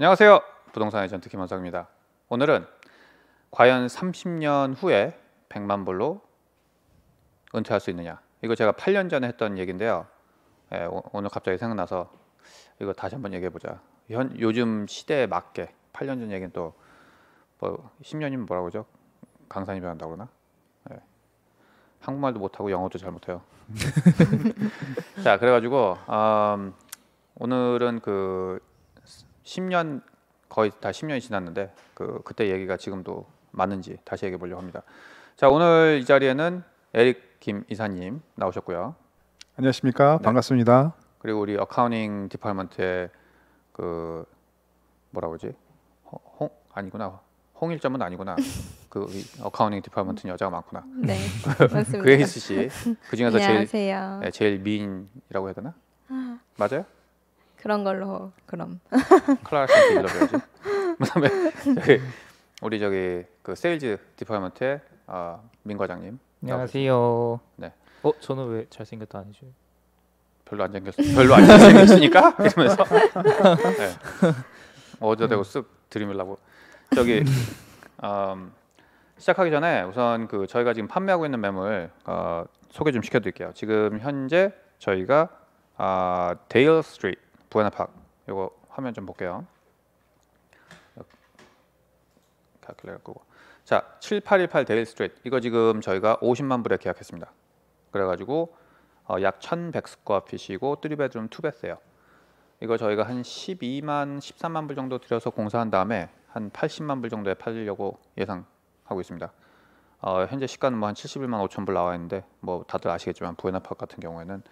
안녕하세요. 부동산 에이전트 김원석입니다. 오늘은 과연 30년 후에 100만 불로 은퇴할 수 있느냐. 이거 제가 8년 전에 했던 얘기인데요. 예, 오늘 갑자기 생각나서 이거 다시 한번 얘기해 보자. 현 요즘 시대에 맞게 8년 전 얘기는 또뭐 10년이면 뭐라고 그죠 강산이 변한다고 그러나? 예. 한국말도 못하고 영어도 잘 못해요. 자, 그래가지고 음, 오늘은 그 10년 거의 다 10년이 지났는데 그 그때 얘기가 지금도 맞는지 다시 얘기해 보려고 합니다. 자, 오늘 이 자리에는 에릭 김 이사님 나오셨고요. 안녕하십니까? 네. 반갑습니다. 그리고 우리 어카운팅 디파트먼트의 그 뭐라고 그러지? 홍 아니구나. 홍일점은 아니구나. 그 어카운팅 디파트먼트는 여자가 많구나. 네, 맞습니다. 그에이스 씨, 그 중에서 제일 네, 제일 미인이라고 해야 되나? 아. 맞아요? 그런 걸로 그럼. 클라라 씨 빌려줘야지. 그다음에 저기 우리 저기 그 세일즈 디파먼트의 아, 어, 민 과장님. 안녕하세요. 네. 어 저는 왜 잘생겼다 아니죠? 별로 안 생겼어. 별로 안 생겼으니까 이러면서 네. 어제 되고 쓱들이라고 저기 음, 시작하기 전에 우선 그 저희가 지금 판매하고 있는 매물 어, 소개 좀 시켜드릴게요. 지금 현재 저희가 아, 데일 스트리트 부에나팍 이거 화면 좀 볼게요. 자7818 데일 스트레이거 지금 저희가 50만 불에 계약했습니다. 그래가지고 어, 약 1100스쿼핏이고 3베드룸 2베스예요. 이거 저희가 한 12만 13만 불 정도 들여서 공사한 다음에 한 80만 불 정도에 팔리려고 예상하고 있습니다. 어, 현재 시가는 뭐 한 71만 5천 불 나와 있는데 뭐 다들 아시겠지만 부에나팍 같은 경우에는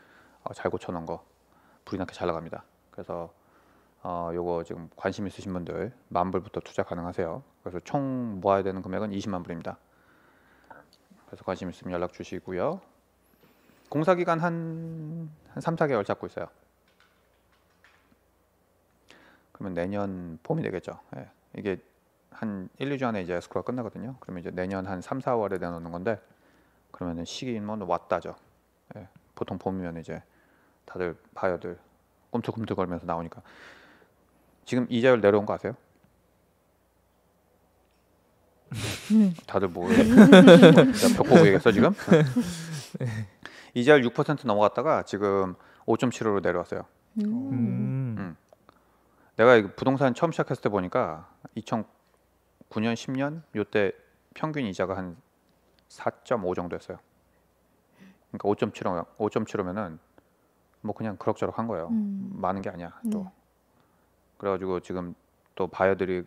어, 잘 고쳐놓은 거 불이 나게 잘 나갑니다. 그래서 어, 요거 지금 관심 있으신 분들 만 불부터 투자 가능하세요. 그래서 총 모아야 되는 금액은 20만 불입니다. 그래서 관심 있으면 연락 주시고요. 공사 기간 한, 한 3, 4개월 잡고 있어요. 그러면 내년 폼이 되겠죠. 예. 이게 한 1, 2주 안에 이제 에스크로가 끝나거든요. 그러면 이제 내년 한 3, 4월에 내놓는 건데 그러면은 시기는 뭐 왔다죠. 예. 보통 봄이면 이제 다들 바이어들 꿈틀꿈틀거리면서 나오니까 지금 이자율 내려온 거 아세요? 다들 뭐 벽보고 얘기했어 지금? 이자율 6% 넘어갔다가 지금 5.75로 내려왔어요. 음. 음. 내가 부동산 처음 시작했을 때 보니까 2009년 10년 요때 평균 이자가 한 4.5 정도였어요. 그러니까 5.75 5.75면은 뭐 그냥 그럭저럭 한 거예요. 음. 많은 게 아니야. 또 네. 그래가지고 지금 또 바이어들이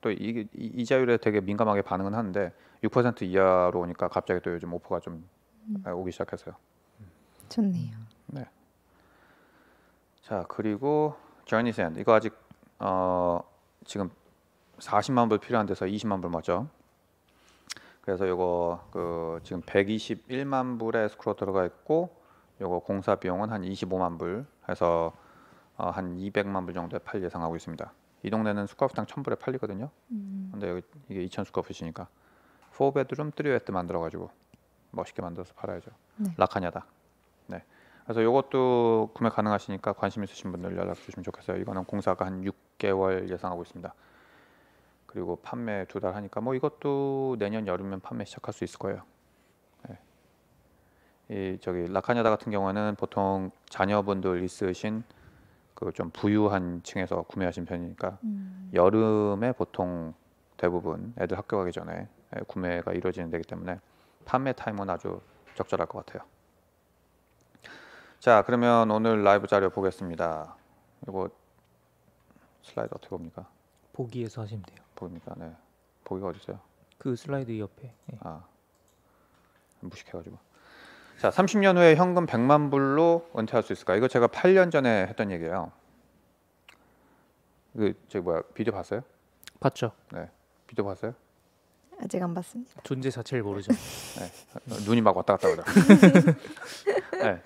또 이게 이자율에 되게 민감하게 반응은 하는데 6% 이하로 오니까 갑자기 또 요즘 오퍼가 좀 음. 아, 오기 시작했어요. 좋네요. 네. 자 그리고 저니센 이거 아직 어 지금 40만 불 필요한 데서 20만 불 맞죠? 그래서 이거 그 지금 121만 불에 스크롤 들어가 있고 요거 공사 비용은 한 25만 불 해서 어, 한 200만 불 정도에 팔 예상하고 있습니다. 이 동네는 수가부당 1,000불에 팔리거든요. 음. 근데 여기 이게 2,000 숙가부시니까 4베드룸 3베드 만들어 가지고 멋있게 만들어서 팔아야죠. 네. 라카냐다. 네. 그래서 이것도 구매 가능하시니까 관심 있으신 분들 연락 주시면 좋겠어요. 이거는 공사가 한 6개월 예상하고 있습니다. 그리고 판매 두 달 하니까 뭐 이것도 내년 여름이면 판매 시작할 수 있을 거예요. 이 저기 라카냐다 같은 경우는 보통 자녀분들 있으신 그좀 부유한 층에서 구매하신 편이니까 음. 여름에 보통 대부분 애들 학교 가기 전에 예, 구매가 이루어지는 데기 때문에 판매 타임은 아주 적절할 것 같아요. 자 그러면 오늘 라이브 자료 보겠습니다. 이거 슬라이드 어떻게 봅니까? 보기에서 하시면 돼요. 보입니까? 네. 보기가 어디 있어요? 그 슬라이드 옆에. 네. 아 무식해가지고. 자, 30년 후에 현금 100만 불로 은퇴할 수 있을까? 이거 제가 8년 전에 했던 얘기예요. 그 저기 뭐야 비디오 봤어요? 봤죠. 네, 비디오 봤어요? 아직 안 봤습니다. 존재 자체를 모르죠. 네, 눈이 막 왔다 갔다 그러 네,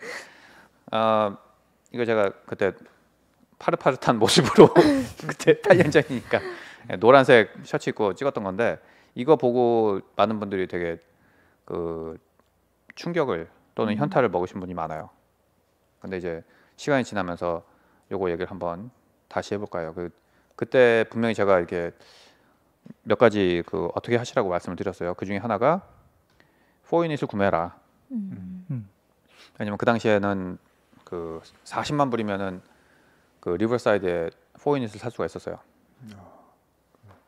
아 어, 이거 제가 그때 파릇파릇한 모습으로 그때 8년 전이니까 네, 노란색 셔츠 입고 찍었던 건데 이거 보고 많은 분들이 되게 그 충격을 또는 현타를 먹으신 분이 많아요. 근데 이제 시간이 지나면서 요거 얘기를 한번 다시 해볼까요? 그 그때 분명히 제가 이렇게 몇 가지 그 어떻게 하시라고 말씀을 드렸어요. 그 중에 하나가 포인닛을 구매해라. 음. 음. 왜냐면 그 당시에는 그 40만 불이면은 그 리버사이드에 포인닛을 살 수가 있었어요. 음.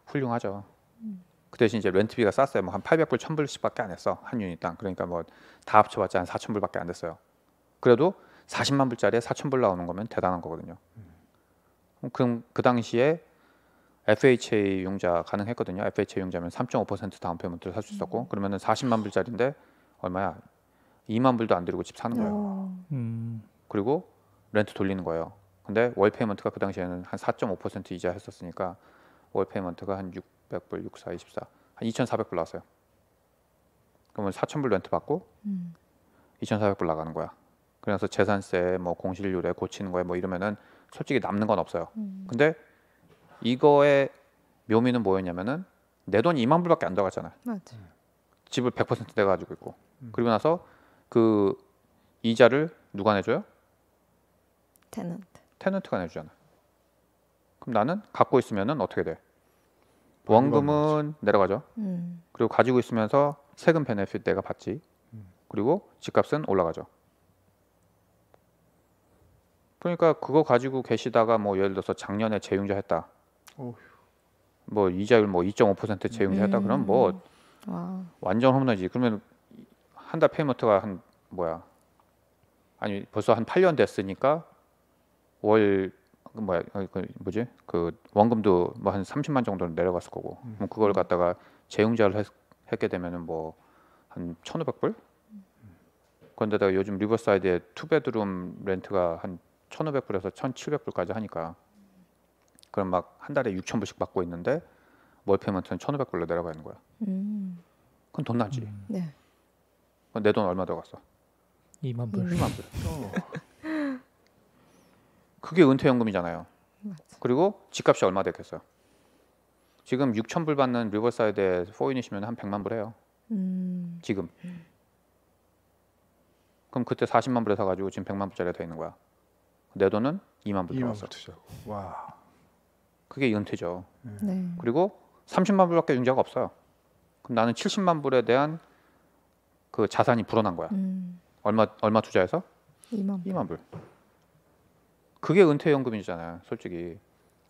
훌륭하죠. 음. 그 대신 이제 렌트비가 쌌어요. 뭐 한 800불, 1000불씩밖에 안 했어. 한 유닛당. 그러니까 뭐 다 합쳐봤자 한 4000불밖에 안 됐어요. 그래도 40만 불짜리에 4000불 나오는 거면 대단한 거거든요. 음. 그럼 그 당시에 FHA 융자 가능했거든요. FHA 융자면 3.5% 다운 페이먼트를 살 수 있었고 음. 그러면은 40만 불짜리인데 얼마야? 2만 불도 안들고집 사는 거예요. 음. 그리고 렌트 돌리는 거예요. 근데 월 페이먼트가 그 당시에는 한 4.5% 이자 했었으니까 월 페이먼트가 한 6, 600불, 6, 4, 24. 한 2,400불 나왔어요. 그러면 4,000불 렌트 받고 음. 2,400불 나가는 거야. 그래서 재산세, 뭐 공실률에 고치는 거에 뭐 이러면은 솔직히 남는 건 없어요. 음. 근데 이거의 묘미는 뭐였냐면은 내 돈이 2만 불밖에 안 들어갔잖아요. 맞아. 음. 집을 100% 내가 가지고 있고. 음. 그리고 나서 그 이자를 누가 내줘요? 테넌트. 테넌트가 내주잖아. 그럼 나는 갖고 있으면은 어떻게 돼? 보험금은 내려가죠. 음. 그리고 가지고 있으면서 세금 베네핏 내가 받지. 음. 그리고 집값은 올라가죠. 그러니까 그거 가지고 계시다가 뭐 예를 들어서 작년에 재융자 했다. 어휴. 뭐 이자율 뭐2.5% 재융자 했다. 그럼 뭐 음. 와. 완전 홈런이지. 그러면 한 달 페이먼트가 한 뭐야? 아니 벌써 한 8년 됐으니까 월그 뭐야 그, 그 뭐지 그 원금도 뭐한 30만 정도 내려갔을 거고 음. 그럼 그걸 갖다가 재융자를 했, 게 되면은 뭐한 1,500불 그런데다가 요즘 리버사이드에 투베드룸 렌트가 한 1,500불에서 1,700불까지 하니까 그럼 막 한 달에 6,000불씩 받고 있는데 월 페이먼트는 1,500불로 내려가는 있 거야. 음. 그건 돈 나지. 음. 네. 내돈 얼마 들어갔어? 2만 불. 2만 불. 음. 어. 그게 은퇴연금이잖아요. 맞지. 그리고 집값이 얼마 됐겠어요? 지금 6천 불 받는 리버사이드에 포인이시면 한 100만 불 해요. 음. 지금. 음. 그럼 그때 40만 불에 사가지고 지금 100만 불짜리 가돼 있는 거야. 내 돈은 2만 불 들어갔어. 와. 그게 은퇴죠. 네. 네. 그리고 30만 불밖에 융자가 없어요. 그럼 나는 70만 불에 대한 그 자산이 불어난 거야. 음. 얼마 얼마 투자해서? 2만 불. 2만 불. 그게 은퇴연금이잖아요, 솔직히.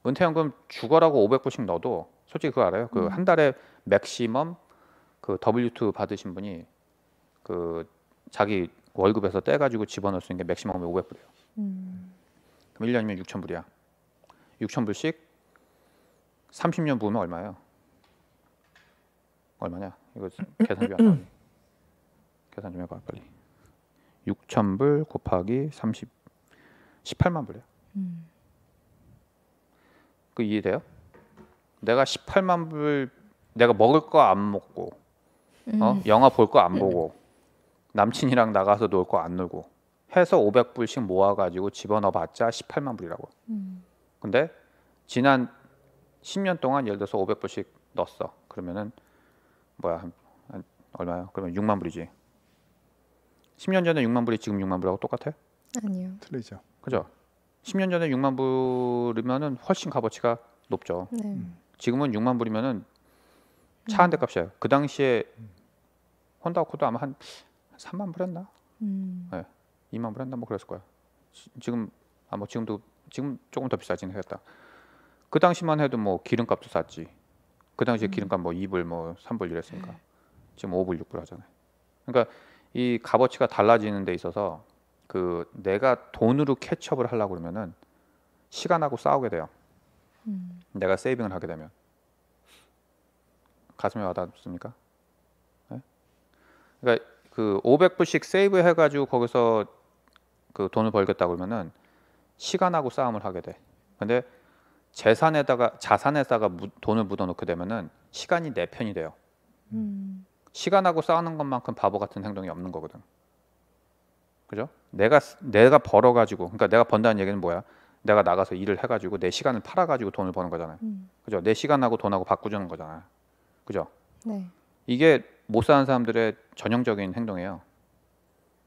은퇴연금 주거라고 500불씩 넣어도 솔직히 그거 알아요? 그한 음. 달에 맥시멈 그 W2 받으신 분이 그 자기 월급에서 떼 가지고 집어넣을 수 있는 게 맥시멈이 500불이에요. 음. 그럼 1년이면 6,000불이야. 6,000불씩 30년 부으면 얼마예요? 얼마냐? 이거 계산좀안 나오네. 계산 좀 해봐 빨리. 6,000불 곱하기 30 18만 불이야. 음. 그 이해돼요? 내가 18만 불 내가 먹을 거 안 먹고 음. 어? 영화 볼 거 안 보고 남친이랑 나가서 놀 거 안 놀고 해서 500불씩 모아가지고 집어넣어봤자 18만 불이라고. 음. 근데 지난 10년 동안 예를 들어서 500불씩 넣었어. 그러면은 뭐야 얼마야? 그러면 6만 불이지. 10년 전에 6만 불이 지금 6만 불하고 똑같아? 아니요. 틀리죠. 그죠? 10년 전에 6만 불이면은 훨씬 값어치가 높죠. 네. 음. 지금은 6만 불이면은 음. 차한 대 값이에요. 그 당시에 혼다 코도 아마 한 3만 불했나 음. 네, 2만 불했나뭐 그랬을 거야. 지, 금 아 뭐 지금도 지금 조금 더 비싸진 했다. 그 당시만 해도 뭐 기름값도 쌌지. 그 당시에 음. 기름값 뭐 2불 뭐 3불 이랬으니까 네. 지금 5불 6불 하잖아요. 그러니까 이 값어치가 달라지는 데 있어서 그 내가 돈으로 캐치업을 하려고 그러면은 시간하고 싸우게 돼요. 음. 내가 세이빙을 하게 되면 가슴에 와닿습니까? 네? 그러니까 그 500불씩 세이브 해가지고 거기서 그 돈을 벌겠다 그러면은 시간하고 싸움을 하게 돼. 근데 재산에다가 자산에다가 무, 돈을 묻어놓게 되면은 시간이 내 편이 돼요. 음. 시간하고 싸우는 것만큼 바보 같은 행동이 없는 거거든. 그죠? 내가 내가 벌어 가지고 그러니까 내가 번다는 얘기는 뭐야? 내가 나가서 일을 해 가지고 내 시간을 팔아 가지고 돈을 버는 거잖아요. 음. 그죠? 내 시간하고 돈하고 바꾸자는 거잖아요. 그죠? 네. 이게 못 사는 사람들의 전형적인 행동이에요.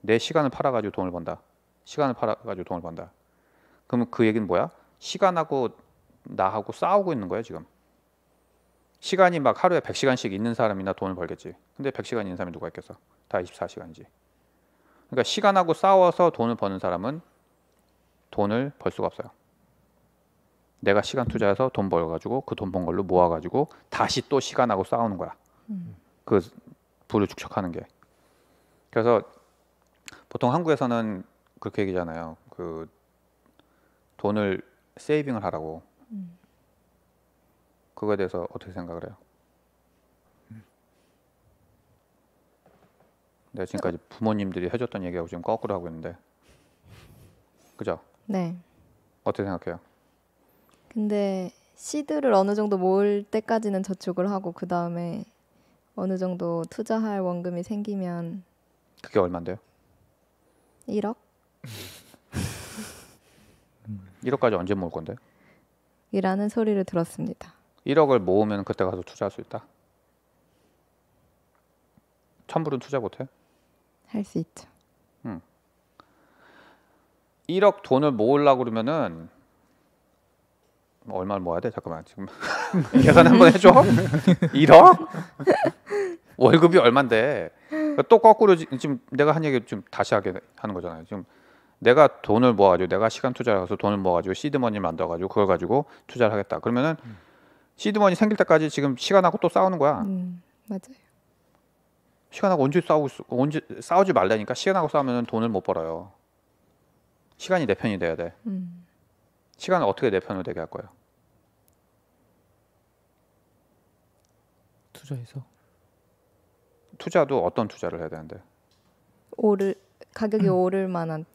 내 시간을 팔아 가지고 돈을 번다. 시간을 팔아 가지고 돈을 번다. 그러면 그 얘기는 뭐야? 시간하고 나하고 싸우고 있는 거예요, 지금. 시간이 막 하루에 백시간씩 있는 사람이나 돈을 벌겠지. 근데 백시간 있는 사람이 누가 있겠어? 다 24시간이지. 그러니까 시간하고 싸워서 돈을 버는 사람은 돈을 벌 수가 없어요. 내가 시간 투자해서 돈 벌어가지고 그 돈 번 걸로 모아가지고 다시 또 시간하고 싸우는 거야. 그 부를 축적하는 게. 그래서 보통 한국에서는 그렇게 얘기잖아요. 그 돈을 세이빙을 하라고. 음. 그거에 대해서 어떻게 생각을 해요? 내가 지금까지 부모님들이 해줬던 얘기하고 지금 거꾸로 하고 있는데 그죠? 네. 어떻게 생각해요? 근데 시드를 어느 정도 모을 때까지는 저축을 하고 그 다음에 어느 정도 투자할 원금이 생기면 그게 얼마인데요? 1억? 1억까지 언제 모을 건데? 이라는 소리를 들었습니다. 1억을 모으면 그때 가서 투자할 수 있다. 천불은 투자 못해? 할수 있죠. 음. 1억 돈을 모으려고 그러면은 뭐 얼마를 모아야 돼? 잠깐만 지금 계산 한번 해줘. 1억? 월급이 얼만데? 그러니까 또 거꾸로 지금 내가 한 얘기 좀 다시 하게 하는 거잖아요. 지금 내가 돈을 모아가지고 내가 시간 투자를 해서 돈을 모아가지고 시드머니 만들어가지고 그걸 가지고 투자를 하겠다. 그러면은 음. 시드머니 생길 때까지 지금 시간하고 또 싸우는 거야. 음, 맞아요. 시간하고 언제 싸우고 언제 싸우지 말라니까 시간하고 싸우면 돈을 못 벌어요. 시간이 내 편이 돼야 돼. 음. 시간을 어떻게 내 편으로 되게 할 거예요? 투자해서. 투자도 어떤 투자를 해야 되는데? 오를 가격이 음. 오를 만한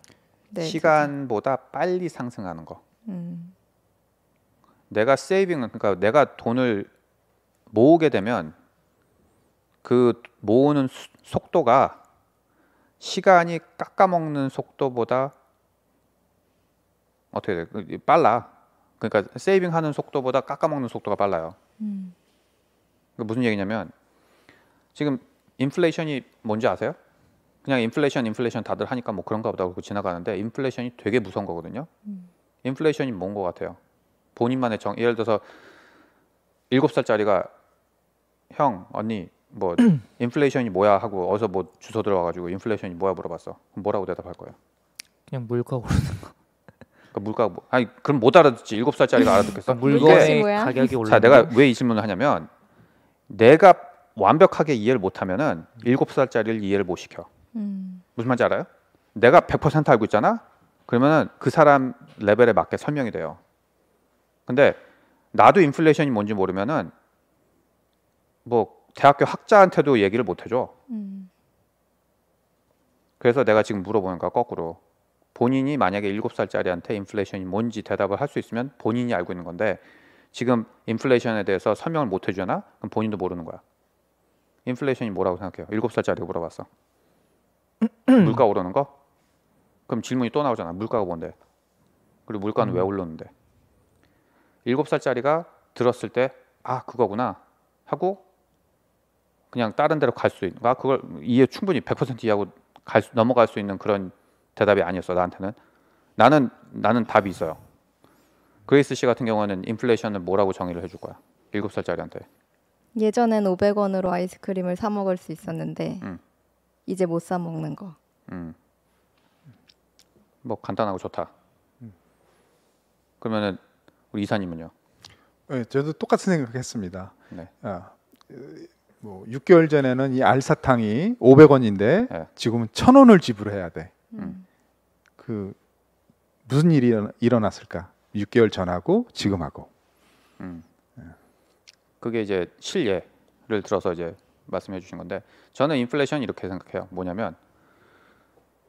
네, 시간보다 투자. 빨리 상승하는 거. 음. 내가 세이빙 그러니까 내가 돈을 모으게 되면 그 모으는 수, 속도가 시간이 깎아먹는 속도보다 어떻게 돼? 그, 빨라. 그러니까 세이빙하는 속도보다 깎아먹는 속도가 빨라요. 음. 그 무슨 얘기냐면 지금 인플레이션이 뭔지 아세요? 그냥 인플레이션 인플레이션 다들 하니까 뭐 그런가 보다 그러고 지나가는데 인플레이션이 되게 무서운 거거든요. 음. 인플레이션이 뭔것 같아요? 본인만의 정 예를 들어서 7 살짜리가 형 언니 뭐 인플레이션이 뭐야 하고 어서 뭐 주소 들어와가지고 인플레이션이 뭐야 물어봤어. 그럼 뭐라고 대답할 거예요? 그냥 물가 오르는 거. 그러니까 물가 뭐, 아니 그럼 못 알아듣지. 일곱 살짜리가 알아듣겠어? 물건의 가격이 올라. 자, 내가 왜 이 질문을 하냐면 내가 완벽하게 이해를 못하면은 일곱 살짜리를 이해를 못 시켜. 음. 무슨 말인지 알아요? 내가 100% 알고 있잖아. 그러면은 그 사람 레벨에 맞게 설명이 돼요. 근데 나도 인플레이션이 뭔지 모르면은 뭐 대학교 학자한테도 얘기를 못 해줘. 음. 그래서 내가 지금 물어보는 거야 거꾸로. 본인이 만약에 일곱 살짜리한테 인플레이션이 뭔지 대답을 할 수 있으면 본인이 알고 있는 건데 지금 인플레이션에 대해서 설명을 못 해주잖아? 그럼 본인도 모르는 거야. 인플레이션이 뭐라고 생각해요? 일곱 살짜리가 물어봤어. 물가 오르는 거? 그럼 질문이 또 나오잖아. 물가가 뭔데? 그리고 물가는 음. 왜 올랐는데? 일곱 살짜리가 들었을 때 아 그거구나 하고 그냥 다른 데로 갈 수 있는 아 그걸 이해 충분히 100% 이해하고 갈 수, 넘어갈 수 있는 그런 대답이 아니었어 나한테는 나는 나는 답이 있어요 그레이스 씨 같은 경우는 인플레이션을 뭐라고 정의를 해줄 거야 7살짜리한테 예전엔 500원으로 아이스크림을 사 먹을 수 있었는데 음. 이제 못 사 먹는 거 음. 뭐 간단하고 좋다 그러면은 우리 이사님은요? 네, 저도 똑같은 생각했습니다. 네. 아, 뭐 6개월 전에는 이 알사탕이 500원인데 네. 예. 지금은 1,000원을 지불해야 돼. 음. 음. 그 무슨 일이 일어났을까? 6개월 전하고 지금하고. 음. 예. 그게 이제 실례를 들어서 이제 말씀해 주신 건데 저는 인플레이션 이렇게 생각해요. 뭐냐면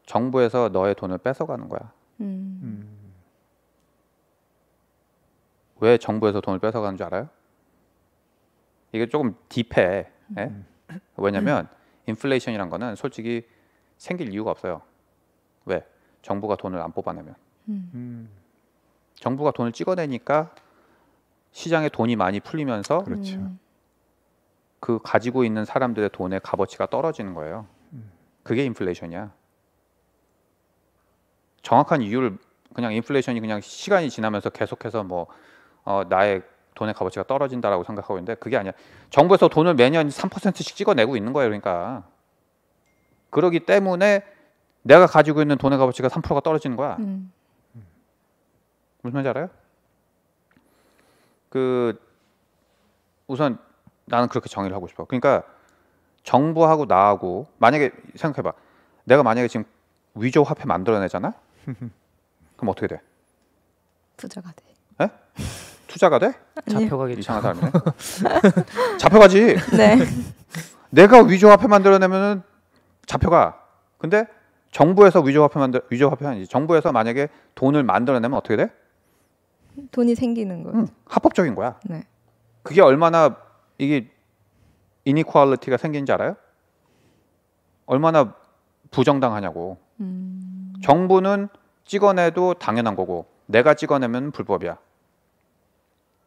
정부에서 너의 돈을 뺏어가는 거야. 음. 음. 왜 정부에서 돈을 뺏어가는 줄 알아요? 이게 조금 딥해. 예? 음. 왜냐면 인플레이션이란 거는 솔직히 생길 이유가 없어요. 왜? 정부가 돈을 안 뽑아내면. 음. 음. 정부가 돈을 찍어내니까 시장에 돈이 많이 풀리면서 그렇죠. 음. 그 가지고 있는 사람들의 돈의 값어치가 떨어지는 거예요. 그게 인플레이션이야. 정확한 이유를 그냥 인플레이션이 그냥 시간이 지나면서 계속해서 뭐 어, 나의 돈의 값어치가 떨어진다라고 생각하고 있는데 그게 아니야. 정부에서 돈을 매년 3%씩 찍어내고 있는 거예요. 그러니까 그러기 때문에 내가 가지고 있는 돈의 값어치가 3%가 떨어지는 거야. 음. 무슨 말인지 알아요? 그 우선 나는 그렇게 정의를 하고 싶어. 그러니까 정부하고 나하고 만약에 생각해봐. 내가 만약에 지금 위조 화폐 만들어내잖아. 그럼 어떻게 돼? 부자가 돼. 에? 투자가 돼? 잡혀가기 이상하다 하 잡혀가지. 네. 내가 위조화폐 만들어내면은 잡혀가. 근데 정부에서 위조화폐 만들 위조화폐 아니지. 정부에서 만약에 돈을 만들어내면 어떻게 돼? 돈이 생기는 거. 응, 합법적인 거야. 네. 그게 얼마나 이게 이니퀄리티가 생긴지 알아요? 얼마나 부정당하냐고. 음... 정부는 찍어내도 당연한 거고 내가 찍어내면 불법이야.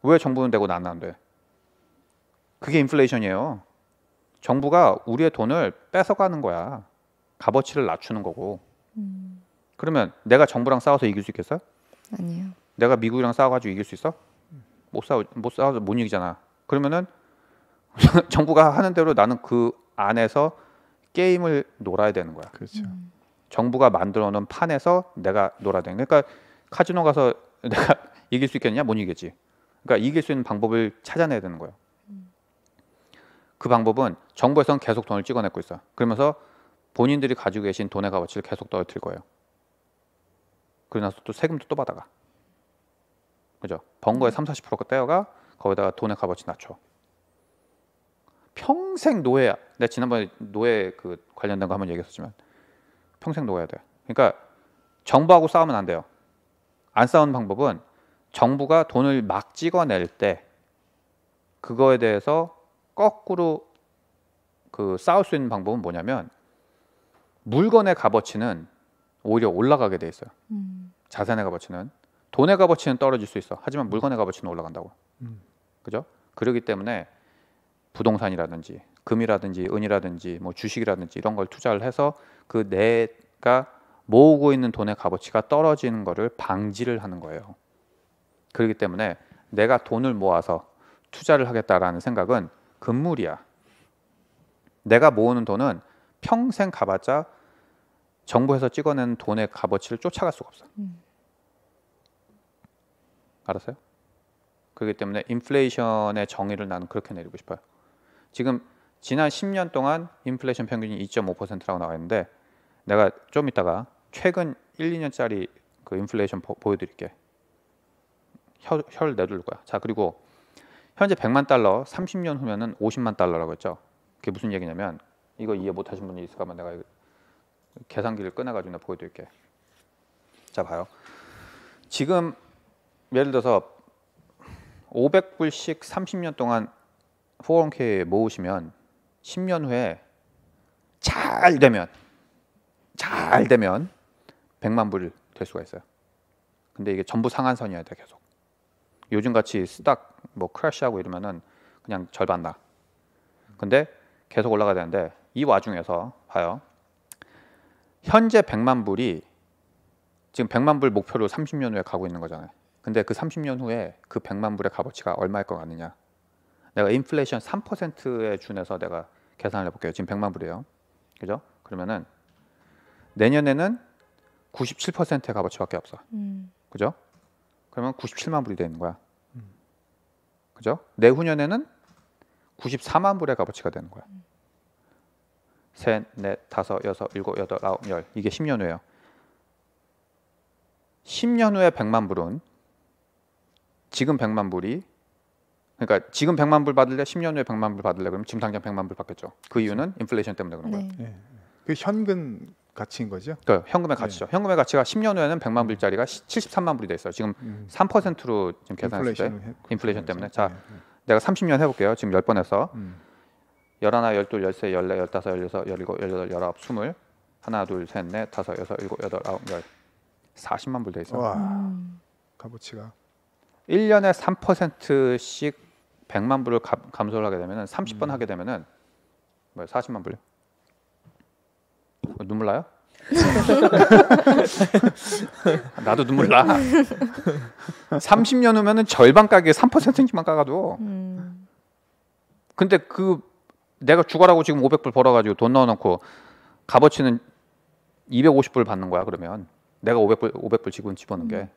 왜 정부는 되고 나는 안 돼? 그게 인플레이션이에요. 정부가 우리의 돈을 뺏어가는 거야. 값어치를 낮추는 거고. 음. 그러면 내가 정부랑 싸워서 이길 수 있겠어? 아니요. 내가 미국이랑 싸워가지고 이길 수 있어? 못싸워못 싸워서 못 이기잖아. 그러면은 정부가 하는 대로 나는 그 안에서 게임을 놀아야 되는 거야. 그렇죠. 음. 정부가 만들어 놓은 판에서 내가 놀아야 되는. 그러니까 카지노 가서 내가 이길 수 있겠냐? 못 이기겠지. 그러니까 이길 수 있는 방법을 찾아내야 되는 거예요. 음. 그 방법은 정부에서는 계속 돈을 찍어내고 있어. 그러면서 본인들이 가지고 계신 돈의 값어치를 계속 떨어뜨릴 거예요. 그러고 나서 또 세금도 또 받아가. 그죠? 번 거에 3, 40%가 떼어가 거기다가 돈의 값어치 낮춰. 평생 노예야. 내가 지난번에 노예 그 관련된 거 한번 얘기했었지만 평생 노예야 돼. 그러니까 정부하고 싸우면 안 돼요. 안 싸우는 방법은 정부가 돈을 막 찍어낼 때 그거에 대해서 거꾸로 그 싸울 수 있는 방법은 뭐냐면 물건의 값어치는 오히려 올라가게 돼 있어요. 음. 자산의 값어치는 돈의 값어치는 떨어질 수 있어. 하지만 물건의 값어치는 올라간다고. 음. 그죠? 그러기 때문에 부동산이라든지 금이라든지 은이라든지 뭐 주식이라든지 이런 걸 투자를 해서 그 내가 모으고 있는 돈의 값어치가 떨어지는 거를 방지를 하는 거예요. 그렇기 때문에 내가 돈을 모아서 투자를 하겠다라는 생각은 금물이야. 내가 모으는 돈은 평생 가봤자 정부에서 찍어낸 돈의 값어치를 쫓아갈 수가 없어. 음. 알았어요? 그렇기 때문에 인플레이션의 정의를 나는 그렇게 내리고 싶어요. 지금 지난 10년 동안 인플레이션 평균이 2.5%라고 나와 있는데 내가 좀 이따가 최근 1, 2년짜리 그 인플레이션 보, 보여드릴게. 혈, 를 내둘 거야. 자 그리고 현재 100만 달러, 30년 후면은 50만 달러라고 했죠. 그게 무슨 얘기냐면 이거 이해 못하신 분이 있을까봐 내가 계산기를 꺼내가지고 나 보여드릴게. 자 봐요. 지금 예를 들어서 500불씩 30년 동안 401k 모으시면 10년 후에 잘 되면 잘 되면 100만 불 될 수가 있어요. 근데 이게 전부 상한선이어야 돼 계속. 요즘 같이 스닥 뭐 크래시하고 이러면은 그냥 절반 나. 근데 계속 올라가야 되는데 이 와중에서 봐요. 현재 100만 불이 지금 100만 불 목표로 30년 후에 가고 있는 거잖아요. 근데 그 30년 후에 그 100만 불의 값어치가 얼마일 것 같느냐? 내가 인플레이션 3%에 준해서 내가 계산을 해볼게요. 지금 100만 불이에요. 그죠? 그러면은 내년에는 97%의 값어치밖에 없어. 음. 그죠? 그러면 97만 불이 되는 거야. 그죠? 내후년에는 94만 불의 값어치가 되는 거야. 3, 4, 넷, 다섯, 여섯, 일곱, 여덟, 아홉, 열. 이게 10년 후예요. 10년 후에 100만 불은 지금 100만 불이 그러니까 지금 100만 불 받을래 10년 후에 100만 불 받을래 그러면 지금 당장 100만 불 받겠죠. 그 이유는 그렇죠. 인플레이션 때문에 그런 네. 거예요. 네. 네. 그 현금 가치인 거죠? 그러니까 현금의 가치죠. 네. 현금의 가치가 10년 후에는 100만 음. 불짜리가 73만 불이 돼 있어요. 지금 음. 3%로 지금 음. 계산했을 때 인플레이션 때문에 자 네. 네. 내가 30년 해볼게요. 지금 10번 해서 음. 11, 12, 13, 14, 15, 16, 17, 18, 19, 20 하나, 둘, 셋, 넷, 다섯, 여섯, 일곱, 여덟, 아홉, 열 40만 불 돼 있어요. 와, 음. 값어치가 1년에 3%씩 100만 불을 감, 소를 하게 되면은 30번 음. 하게 되면은 뭐 40만 불요. 눈물 나요? 나도 눈물 나. 30년 후면은 절반 가격에 3%만 까가도. 근데 그 내가 죽어라고 지금 500불 벌어가지고 돈 넣어놓고 값어치는 250불 받는 거야 그러면 내가 500불 500불 지금 집어넣은 게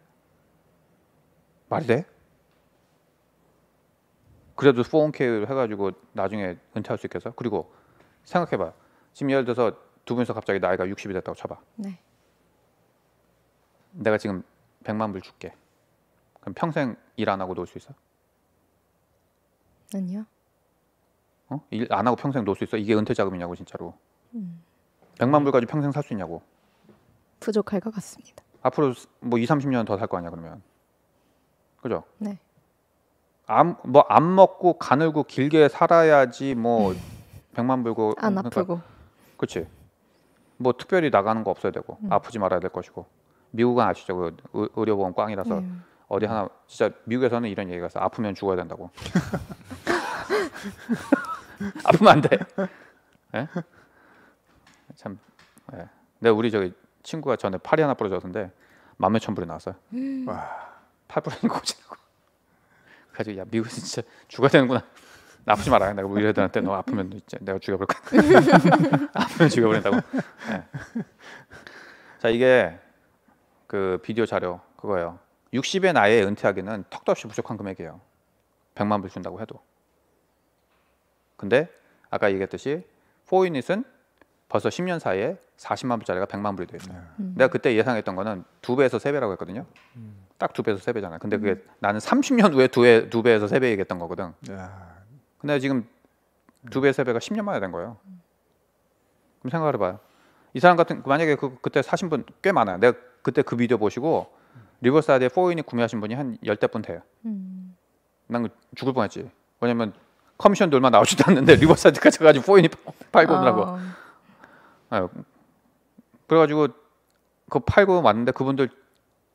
말이 돼? 그래도 4K를 해가지고 나중에 은퇴할 수 있겠어? 그리고 생각해봐. 지금 예를 들어서 두 분이서 갑자기 나이가 60이 됐다고 쳐봐. 네. 내가 지금 100만 불 줄게. 그럼 평생 일 안 하고 놀 수 있어? 아니요. 어? 일 안 하고 평생 놀 수 있어? 이게 은퇴 자금이냐고 진짜로. 음. 100만 불 가지고 평생 살 수 있냐고. 부족할 것 같습니다. 앞으로 뭐 2, 30년 더 살 거 아니야 그러면. 그죠? 네. 안뭐안 먹고 가늘고 길게 살아야지 뭐 100만 음. 불고 안 그러니까, 고 그렇지. 뭐 특별히 나가는 거 없어야 되고 음. 아프지 말아야 될 것이고 미국은 아시죠 그 의, 료보험 꽝이라서 음. 어디 하나 진짜 미국에서는 이런 얘기가 있어 아프면 죽어야 된다고 아프면 안돼 네? 예? 참 네. 예. 근데 우리 저기 친구가 전에 팔이 하나 부러졌는데 만 몇천 불이 나왔어요 음. 팔 부러진 고치라고 가지고 야미국은 진짜 죽어야 되는구나 나 아프지 말아야 된다고 뭐 이래들한테 너 아프면 이제 내가 죽여볼까 아프면 죽여버린다고 네. 자 이게 그 비디오 자료 그거예요 60의 나이에 은퇴하기는 턱도 없이 부족한 금액이에요 100만 불 준다고 해도 근데 아까 얘기했듯이 포인닛은 벌써 10년 사이에 40만 불짜리가 100만 불이 돼 있어요. 음. 내가 그때 예상했던 거는 두 배에서 세 배라고 했거든요. 음. 딱두 배에서 세 배잖아요. 근데 그게 음. 나는 30년 후에 두 배, 두 배에서 세 배 얘기했던 거거든. 야. 근데 지금 두 배, 세 배가 10년 만에 된 거예요. 그럼 생각해 을 봐요. 이 사람 같은 만약에 그 그때 사신 분 꽤 많아요. 내가 그때 그 비디오 보시고 리버사이드에 포인이 구매하신 분이 한 열대 분 돼요. 음. 난 죽을 뻔했지. 왜냐면 커미션도 얼마 나오지도 않는데 리버사이드까지 가지고 포인이 팔고 오느라고. 아. 네. 그래가지고 그 팔고 왔는데 그분들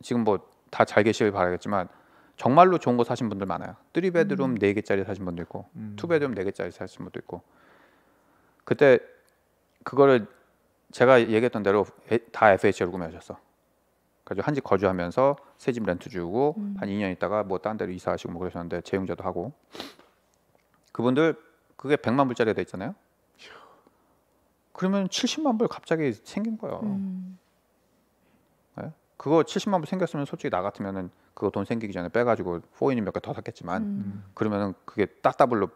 지금 뭐 다 잘 계시길 바라겠지만 정말로 좋은 거 사신 분들 많아요. 3베드룸 음. 네 음. 개짜리 사신 분도 있고, 음. 2베드룸 네 개짜리 사신 분도 있고. 그때 그거를 제가 얘기했던 대로 다 FH로 구매하셨어. 그래서 한집 거주하면서 새집 렌트 주고 음. 한 2년 있다가 뭐딴 데로 이사하시고 뭐 그러셨는데 재용자도 하고 그분들 그게 100만 불짜리가 돼 있잖아요. 그러면 70만 불 갑자기 생긴 거예요. 음. 그거 70만 불 생겼으면 솔직히 나 같으면은 그거 돈 생기기 전에 빼가지고 포인이 몇개 더 샀겠지만 음. 그러면은 그게 따따블로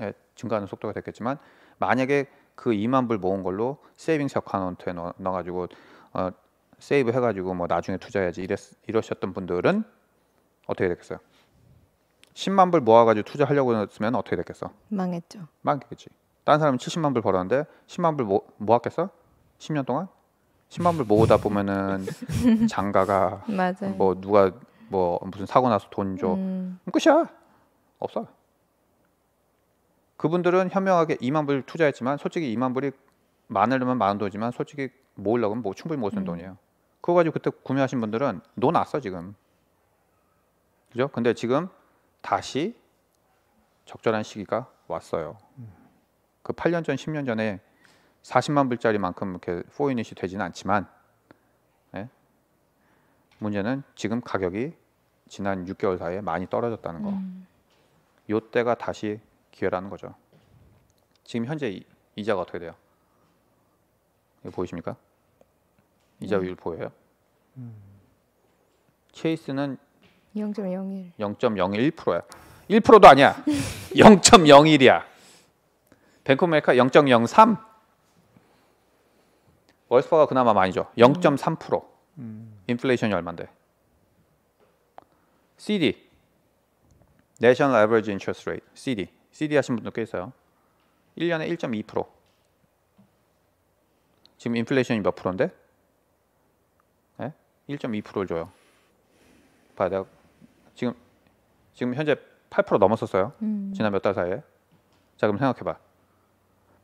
예, 증가하는 속도가 됐겠지만 만약에 그 2만 불 모은 걸로 세이빙세 어카운트에 넣어, 가지고 어, 세이브 해가지고 뭐 나중에 투자해야지 이랬, 이러셨던 분들은 어떻게 됐겠어요? 10만 불 모아가지고 투자하려고 했으면 어떻게 됐겠어? 망했죠. 망했겠지. 다른 사람이 70만 불 벌었는데 10만 불 모, 모았겠어? 10년 동안? 10만불 모으다 보면은 장가가 맞아요. 뭐 누가 뭐 무슨 사고 나서 돈줘 음. 끝이야 없어 그분들은 현명하게 2만 불 투자했지만 솔직히 2만 불이 많으려면 많은 돈이지만 솔직히 모으려고 하면 뭐 충분히 모을 수 있는 음. 돈이에요 그거 가지고 그때 구매하신 분들은 너 났어 지금 그죠 근데 지금 다시 적절한 시기가 왔어요 음. 그 8년 전 10년 전에 40만 불짜리만큼 이렇게 포인닛이 되지는 않지만 예? 문제는 지금 가격이 지난 6개월 사이에 많이 떨어졌다는 거. 음. 요때가 다시 기회라는 거죠. 지금 현재 이자가 어떻게 돼요? 이거 보이십니까? 이자율 음. 네. 보여요? 음. 체이스는 0.01 0.01%야. 1%도 아니야. 0.01이야. 벤코메카 0.03 월스퍼가 그나마 많이 줘. 0.3%. 음. 인플레이션이 얼만데? CD. National Average Interest Rate. CD. CD 하신 분도 꽤 있어요. 1년에 1.2%. 지금 인플레이션이 몇 프로인데? 네? 1.2%를 줘요. 봐, 내가 지금 지금 현재 8% 넘었었어요. 음. 지난 몇 달 사이에. 자, 그럼 생각해 봐.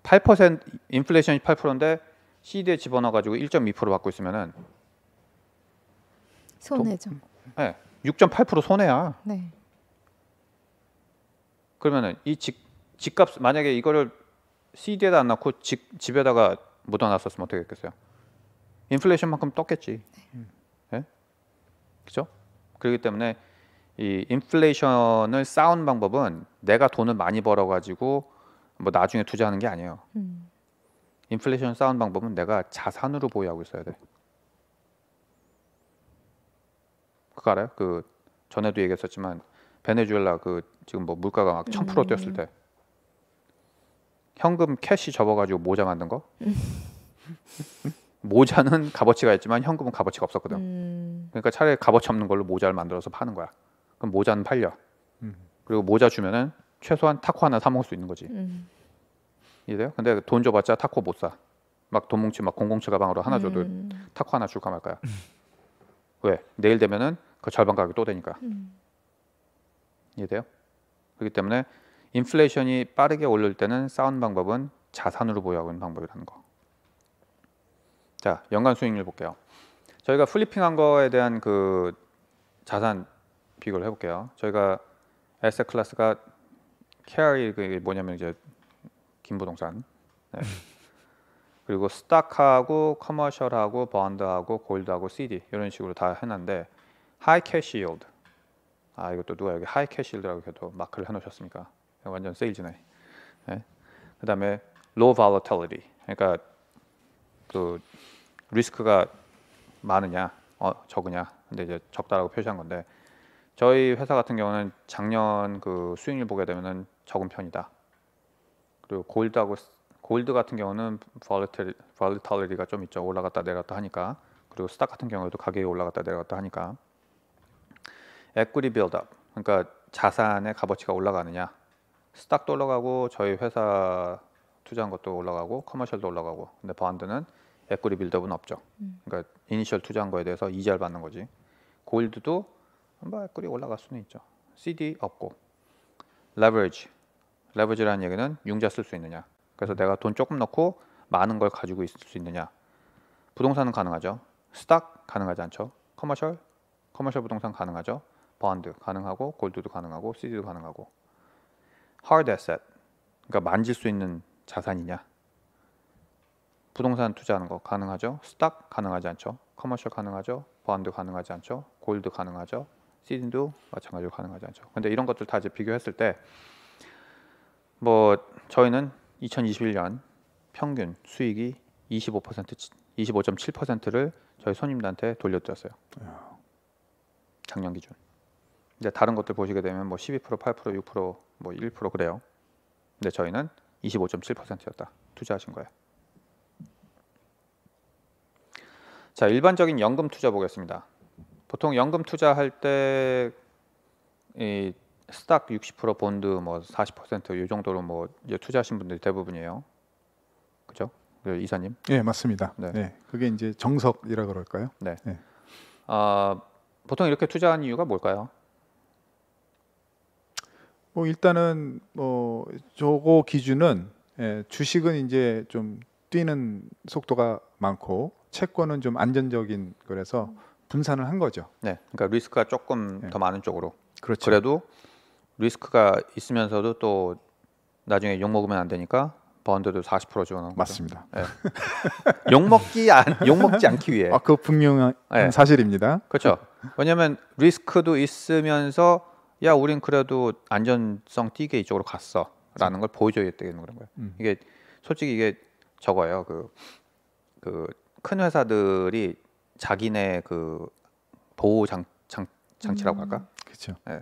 8% 인플레이션이 8%인데 CD에 집어넣어 가지고 1.2% 받고 있으면은 손해죠. 네, 6.8% 손해야. 네. 그러면은 이 집, 집값 만약에 이거를 CD에다 안 넣고 집, 집에다가 묻어놨었으면 어떻게 됐겠어요? 인플레이션만큼 떴겠지. 네. 네? 그렇죠? 그렇기 때문에 이 인플레이션을 쌓은 방법은 내가 돈을 많이 벌어가지고 뭐 나중에 투자하는 게 아니에요. 음. 인플레이션 싸운 방법은 내가 자산으로 보유하고 있어야 돼. 그거 알아요? 그 전에도 얘기했었지만 베네수엘라 그 지금 뭐 물가가 막1000% 음. 뛰었을 때 현금 캐시 접어가지고 모자 만든 거 모자는 값어치가 있지만 현금은 값어치가 없었거든 음. 그러니까 차라리 값어치 없는 걸로 모자를 만들어서 파는 거야 그럼 모자는 팔려 음. 그리고 모자 주면은 최소한 타코 하나 사 먹을 수 있는 거지 음. 이래요. 근데 돈 줘봤자 타코 못 사. 막돈 뭉치 막 공공체 가방으로 하나 줘도 음. 타코 하나 줄까 말까요 음. 왜? 내일 되면은 그 절반 가격이 또 되니까. 음. 이해돼요? 그렇기 때문에 인플레이션이 빠르게 올릴 때는 싸운 방법은 자산으로 보유하는 고있 방법이라는 거. 자, 연간 수익률 볼게요. 저희가 플리핑한 거에 대한 그 자산 비교를 해볼게요. 저희가 에셋 클래스가 캐리 그 뭐냐면 이제 김부동산. 네. 그리고 스탁하고 타 커머셜하고 번드하고 골드하고 CD 이런 식으로 다 해놨는데 하이 캐시 y 드아 이것도 누가 여기 하이 캐시 y 드라고 해도 마크를 해놓으셨습니까? 완전 세일즈네. 네. 그다음에 low volatility. 그러니까 그 리스크가 많으냐 어, 적으냐 근데 이제 적다라고 표시한 건데 저희 회사 같은 경우는 작년 그 수익률 보게 되면은 적은 편이다 그리고 골드하고 골드 같은 경우는 volatility, 가좀 있죠. 올라갔다 내려갔다 하니까. 그리고 스탁 같은 경우에도 가격이 올라갔다 내려갔다 하니까. equity build up. 그러니까 자산의 값어치가 올라가느냐. 스탁도 올라가고 저희 회사 투자한 것도 올라가고 커머셜도 올라가고. 근데 바드는 equity 빌드업은 없죠. 음. 그러니까 이니셜 투자한 거에 대해서 이자를 받는 거지. 골드도 뭐 equity 올라갈 수는 있죠. CD 없고. leverage 레버지라는 얘기는 융자 쓸 수 있느냐. 그래서 내가 돈 조금 넣고 많은 걸 가지고 있을 수 있느냐. 부동산은 가능하죠. 스탁 가능하지 않죠. 커머셜 커머셜 부동산 가능하죠. 번드 가능하고 골드도 가능하고 시드도 가능하고. 하 a r d a 그러니까 만질 수 있는 자산이냐. 부동산 투자하는 거 가능하죠. 스탁 가능하지 않죠. 커머셜 가능하죠. 보안도 가능하지 않죠. 골드 가능하죠. 시드도 마찬가지로 가능하지 않죠. 근데 이런 것들 다 이제 비교했을 때뭐 저희는 2021년 평균 수익이 25% 25.7%를 저희 손님들한테 돌려드렸어요. 작년 기준. 이제 다른 것들 보시게 되면 뭐 12%, 8%, 6%, 뭐 1% 그래요. 근데 저희는 25.7%였다. 투자하신 거예요. 자, 일반적인 연금 투자 보겠습니다. 보통 연금 투자할 때이 스탁 60% 본드 뭐4 0요 정도로 뭐 이제 투자하신 분들이 대부분이에요. 그죠? 그 이사님? 예, 네, 맞습니다. 네. 네. 그게 이제 정석이라 그럴까요? 네. 네. 아, 보통 이렇게 투자한 이유가 뭘까요? 뭐 일단은 뭐 저거 기준은 예, 주식은 이제 좀 뛰는 속도가 많고 채권은 좀 안전적인 그래서 분산을 한 거죠. 네. 그러니까 리스크가 조금 예. 더 많은 쪽으로. 그렇죠. 그래도 리스크가 있으면서도 또 나중에 욕 먹으면 안 되니까 번드도40% 지원하고 맞습니다. 네. 욕 먹기 안 욕 먹지 않기 위해. 아, 그 분명한 네. 사실입니다. 그렇죠. 왜냐하면 리스크도 있으면서 야 우린 그래도 안전성 뛰게 이쪽으로 갔어라는 걸 보여줘야 되는 그런 거예요. 음. 이게 솔직히 이게 저거예요. 그그큰 회사들이 자기네 그 보호 장, 장 장치라고 음. 할까? 그렇죠. 네.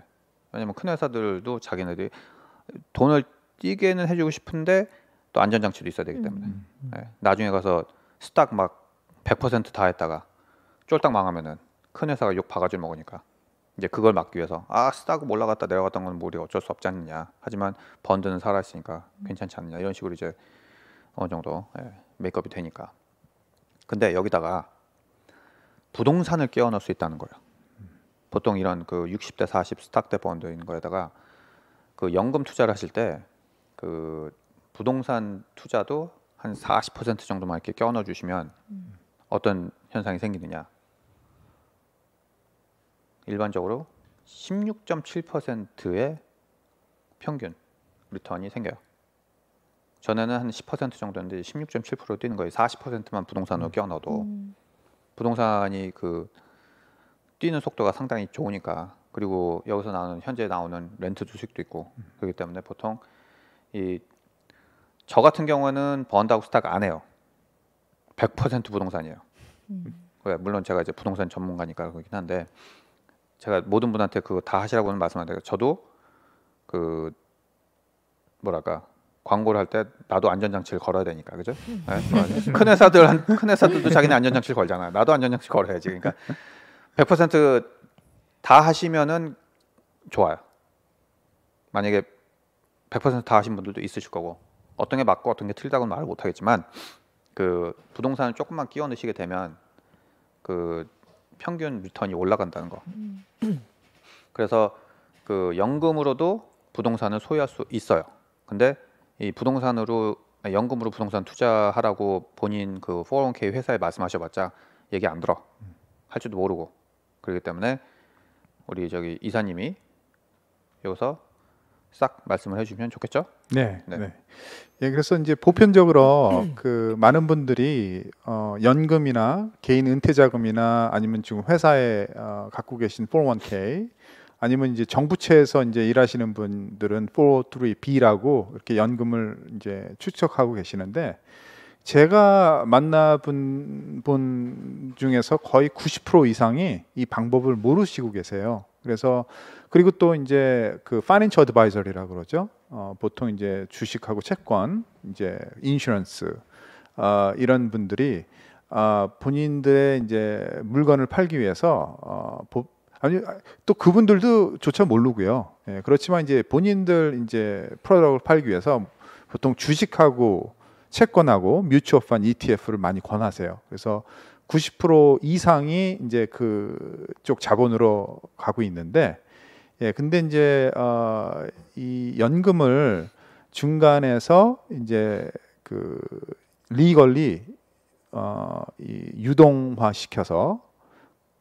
왜냐면 큰 회사들도 자기네들이 돈을 뛰게는 해주고 싶은데 또 안전장치도 있어야 되기 음. 때문에 음. 음. 네. 나중에 가서 스탁 막 100%다 했다가 쫄딱 망하면은 큰 회사가 욕 바가지 먹으니까 이제 그걸 막기 위해서 아 스탁 올라갔다 내려갔던 건뭐 우리 어쩔 수 없지 않느냐 하지만 번드는 살아있으니까 음. 괜찮지 않느냐 이런 식으로 이제 어느 정도 예, 메이크업이 되니까 근데 여기다가 부동산을 깨워 넣을 수 있다는 거예요 보통 이런 그 60대 40 스탁대 펀드인 거에다가 그 연금 투자를 하실 때 그 부동산 투자도 한 40% 정도만 이렇게 껴 넣어 주시면 어떤 현상이 생기느냐? 일반적으로 16.7%의 평균 리턴이 생겨요. 전에는 한 10% 정도였는데 16.7% 뛰는 거예요. 40%만 부동산으로 음. 껴 넣어도 음. 부동산이 그 뛰는 속도가 상당히 좋으니까 그리고 여기서 나오는 현재 나오는 렌트 주식도 있고 음. 그렇기 때문에 보통 이저 같은 경우는 번다고 스탁 안 해요. 100% 부동산이에요. 음. 그러니까 물론 제가 이제 부동산 전문가니까 그렇긴 한데 제가 모든 분한테 그거 다 하시라고는 말씀 안 드려요. 저도 그 뭐랄까 광고를 할 때 나도 안전장치를 걸어야 되니까 그죠? 네, 큰 회사들 큰 회사들도 자기네 안전장치를 걸잖아. 나도 안전장치 걸어야지. 그러니까 100%다 하시면은 좋아요. 만약에 100%다 하신 분들도 있으실 거고 어떤 게 맞고 어떤 게 틀리다고는 말을 못 하겠지만 그 부동산을 조금만 끼워 넣으시게 되면 그 평균 리턴이 올라간다는 거. 음. 그래서 그 연금으로도 부동산을 소유할 수 있어요. 근데 이 부동산으로 아, 연금으로 부동산 투자하라고 본인 그 401k 회사에 말씀하셔봤자 얘기 안 들어. 음. 할지도 모르고 그렇기 때문에 우리 저기 이사님이 여기서 싹 말씀을 해주면 좋겠죠? 네, 네. 네. 예, 그래서 이제 보편적으로 그 많은 분들이 어, 연금이나 개인 은퇴 자금이나 아니면 지금 회사에 어, 갖고 계신 401k 아니면 이제 정부채에서 이제 일하시는 분들은 403b라고 이렇게 연금을 이제 추측하고 계시는데 제가 만나본 분 중에서 거의 90% 이상이 이 방법을 모르시고 계세요. 그래서 그리고 또 이제 그 파이낸셜 어드바이저리라 그러죠. 어, 보통 이제 주식하고 채권, 이제 인슈런스 어, 이런 분들이 어, 본인들의 이제 물건을 팔기 위해서 어, 보, 아니 또 그분들도 조차 모르고요. 예, 그렇지만 이제 본인들 이제 프로덕트를 팔기 위해서 보통 주식하고 채권하고 뮤추어 펀 ETF를 많이 권하세요. 그래서 90% 이상이 이제 그 쪽 자본으로 가고 있는데 예, 근데 이제 어, 이 연금을 중간에서 이제 그 리걸리 어, 이 유동화 시켜서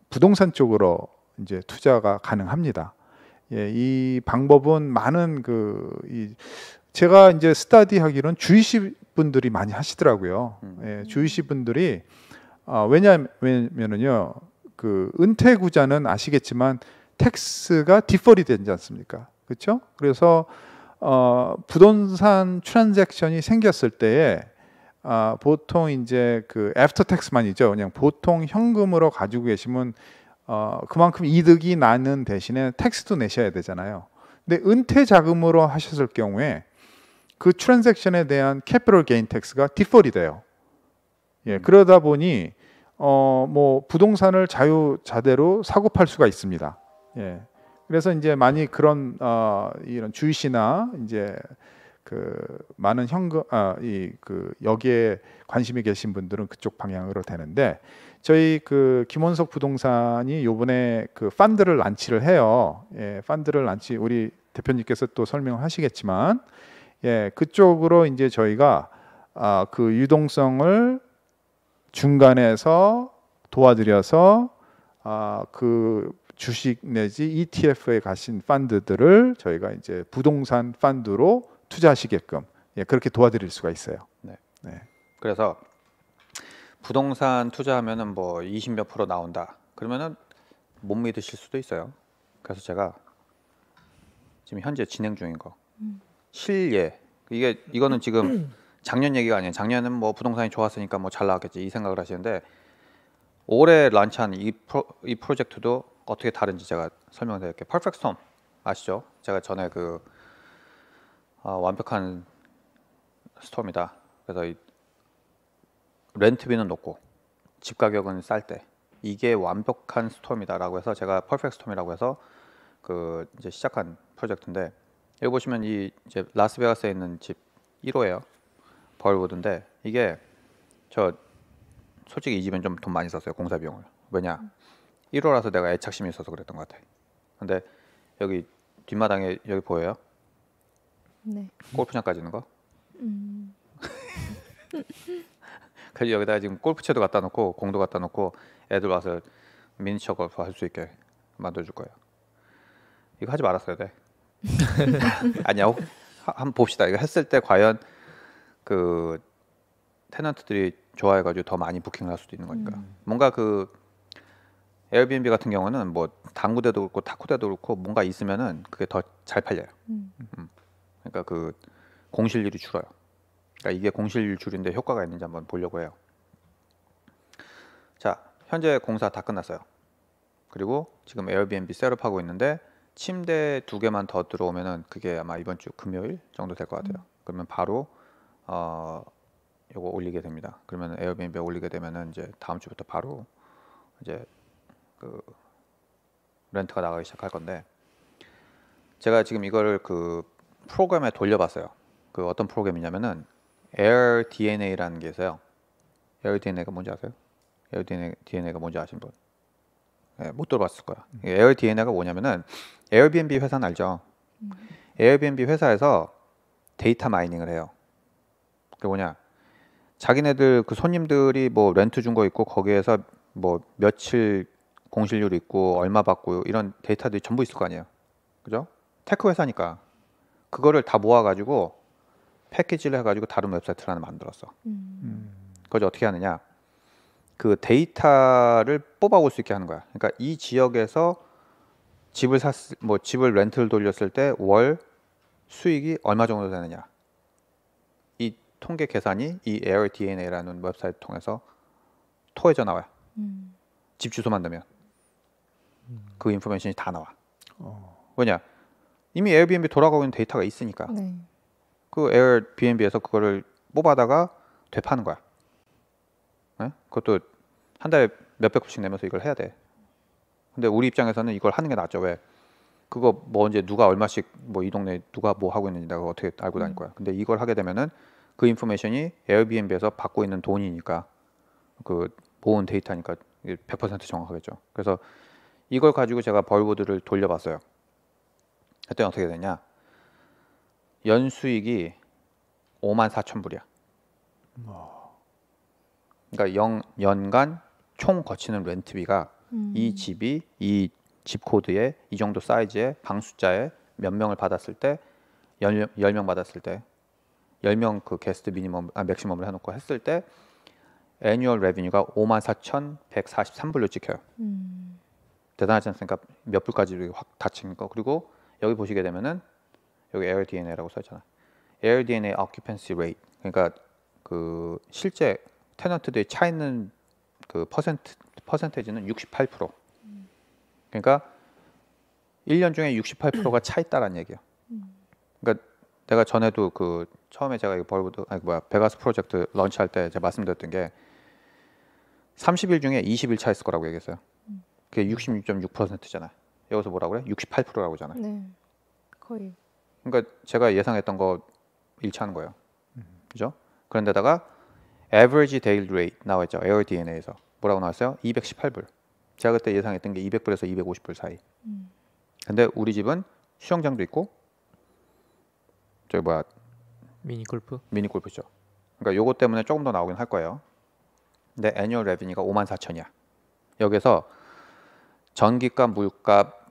부동산 쪽으로 이제 투자가 가능합니다. 예, 이 방법은 많은 그이 제가 이제 스타디하기로 주식 분들이 많이 하시더라고요. 음. 예, 주유시 분들이 아, 왜냐면은요 그 은퇴구자는 아시겠지만 텍스가 디폴이 되지 않습니까? 그렇죠? 그래서 어, 부동산 트랜잭션이 생겼을 때에 아, 보통 이제 그 애프터 텍스만이죠. 그냥 보통 현금으로 가지고 계시면 어, 그만큼 이득이 나는 대신에 텍스도 내셔야 되잖아요. 근데 은퇴 자금으로 하셨을 경우에 그 트랜잭션에 대한 캐피럴 게인 텍스가 디폴이 돼요. 예, 그러다 보니 어뭐 부동산을 자유자재로 사고 팔 수가 있습니다. 예. 그래서 이제 많이 그런 어 이런 주식이나 이제 그 많은 현금 아 이 그 여기에 관심이 계신 분들은 그쪽 방향으로 되는데 저희 그 김원석 부동산이 요번에 그 펀드를 란치를 해요. 예, 펀드를 란치 우리 대표님께서 또 설명하시겠지만 예, 그쪽으로 이제 저희가 아, 그 유동성을 중간에서 도와드려서 아, 그 주식 내지 ETF에 가신 펀드들을 저희가 이제 부동산 펀드로 투자하시게끔 예, 그렇게 도와드릴 수가 있어요. 네. 네. 그래서 부동산 투자하면은 뭐 20몇 프로 나온다. 그러면은 못 믿으실 수도 있어요. 그래서 제가 지금 현재 진행 중인 거 음. 실예 이게 이거는 지금 음. 작년 얘기가 아니에요. 작년은 뭐 부동산이 좋았으니까 뭐 잘 나왔겠지 이 생각을 하시는데 올해 런치한 이, 프로, 이 프로젝트도 어떻게 다른지 제가 설명드릴게요. 퍼펙트 스톰 아시죠? 제가 전에 그 어, 완벽한 스톰이다. 그래서 이 렌트비는 높고 집 가격은 쌀 때 이게 완벽한 스톰이다라고 해서 제가 퍼펙트 스톰이라고 해서 그 이제 시작한 프로젝트인데 여기 보시면 이 이제 라스베가스에 있는 집 1호예요. 벌우드인데 이게 저 솔직히 이 집은 좀 돈 많이 썼어요 공사 비용을. 왜냐 1호라서 내가 애착심이 있어서 그랬던 것 같아. 근데 여기 뒷마당에 여기 보여요? 네. 골프장까지 있는 거? 음. 그래서 여기다가 지금 골프채도 갖다 놓고 공도 갖다 놓고 애들 와서 미니처 골프 할수 있게 만들어줄 거예요. 이거 하지 말았어야 돼. 아니야. 혹, 한 봅시다. 이거 했을 때 과연 그 테넌트들이 좋아해가지고 더 많이 부킹을 할 수도 있는 거니까. 음. 뭔가 그 에어비앤비 같은 경우는 뭐 당구대도 그렇고 탁구대도 그렇고 뭔가 있으면은 그게 더 잘 팔려요. 음. 음. 그러니까 그 공실률이 줄어요. 그러니까 이게 공실률 줄인데 효과가 있는지 한번 보려고 해요. 자, 현재 공사 다 끝났어요. 그리고 지금 에어비앤비 셋업하고 있는데 침대 두 개만 더 들어오면은 그게 아마 이번 주 금요일 정도 될 것 같아요. 음. 그러면 바로 어 요거 올리게 됩니다. 그러면 에어비앤비에 올리게 되면은 이제 다음 주부터 바로 이제 그 렌트가 나가기 시작할 건데 제가 지금 이거를 그 프로그램에 돌려봤어요. 그 어떤 프로그램이냐면은 AirDNA라는 게 있어요. AirDNA가 뭔지 아세요? AirDNA가 뭔지 아신 분? 예, 못 들어봤을 거야. 에어 DNA가 뭐냐면은 에어비앤비 회사는 알죠. 에어비앤비 회사에서 데이터 마이닝을 해요. 그게 뭐냐? 자기네들 그 손님들이 뭐 렌트 준 거 있고 거기에서 뭐 며칠 공실률 있고 얼마 받고 이런 데이터들이 전부 있을 거 아니에요. 그죠? 테크 회사니까 그거를 다 모아가지고 패키지를 해가지고 다른 웹사이트를 하나 만들었어. 음. 그걸 어떻게 하느냐? 그 데이터를 뽑아올 수 있게 하는 거야. 그러니까 이 지역에서 집을 샀, 뭐 집을 렌트를 돌렸을 때 월 수익이 얼마 정도 되느냐. 이 통계 계산이 이 AirDNA라는 웹사이트 통해서 토해져 나와요. 음. 집 주소만 넣면그 음. 인포메이션이 다 나와. 어. 왜냐 이미 에어비앤비 돌아가고 있는 데이터가 있으니까. 네. 그 에어비앤비에서 그거를 뽑아다가 되파는 거야. 그것도 한 달에 몇백 씩 내면서 이걸 해야 돼. 근데 우리 입장에서는 이걸 하는 게 낫죠. 왜? 그거 뭐 이제 누가 얼마씩 뭐 이 동네 누가 뭐 하고 있는지 내가 어떻게 알고 다닐 음. 거야. 근데 이걸 하게 되면은 그 인포메이션이 에어비앤비에서 받고 있는 돈이니까 그 모은 데이터니까 100% 정확하겠죠. 그래서 이걸 가지고 제가 벌보드를 돌려봤어요. 그때 어떻게 되냐? 연수익이 5만 4천 불이야. 어... 그러니까 영, 연간 총 거치는 렌트비가 음. 이 집이 이 집 코드에 이 정도 사이즈의 방 숫자에 몇 명을 받았을 때열명 받았을 때 열 명 그 게스트 미니멈 아 맥시멈을 해 놓고 했을 때 애니얼 레비뉴가 54,143불로 찍혀요. 음. 대단하지 않습니까? 몇 불까지 확 닫힌 거. 그리고 여기 보시게 되면은 여기 l d n a 라고써 있잖아. a i d n a occupancy rate. 그러니까 그 실제 테넌트들이 차 있는 그 퍼센트, 퍼센테이지는 68%. 음. 그러니까 1년 중에 68%가 차 있다라는 얘기예요 그러니까 내가 전에도 그 처음에 제가 이거 벌브드 아니 뭐야 베가스 프로젝트 런치할 때 제가 말씀드렸던 게 30일 중에 20일 차 있을 거라고 얘기했어요. 그게 66.6%잖아. 요 여기서 뭐라고 그래? 68%라고 잖아. 네. 거의. 그러니까 제가 예상했던 거 일치하는 거예요. 그죠? 그런데다가 average daily rate 나와 있죠. ARDNA에서 뭐라고 나왔어요? 218불. 제가 그때 예상했던 게 200불에서 250불 사이. 음. 근데 우리 집은 수영장도 있고 저기 뭐야 미니 골프 미니 골프죠. 그러니까 요거 때문에 조금 더 나오긴 할 거예요. 근데 애니얼 레비니가 5만 4천이야. 여기서 전기값, 물값,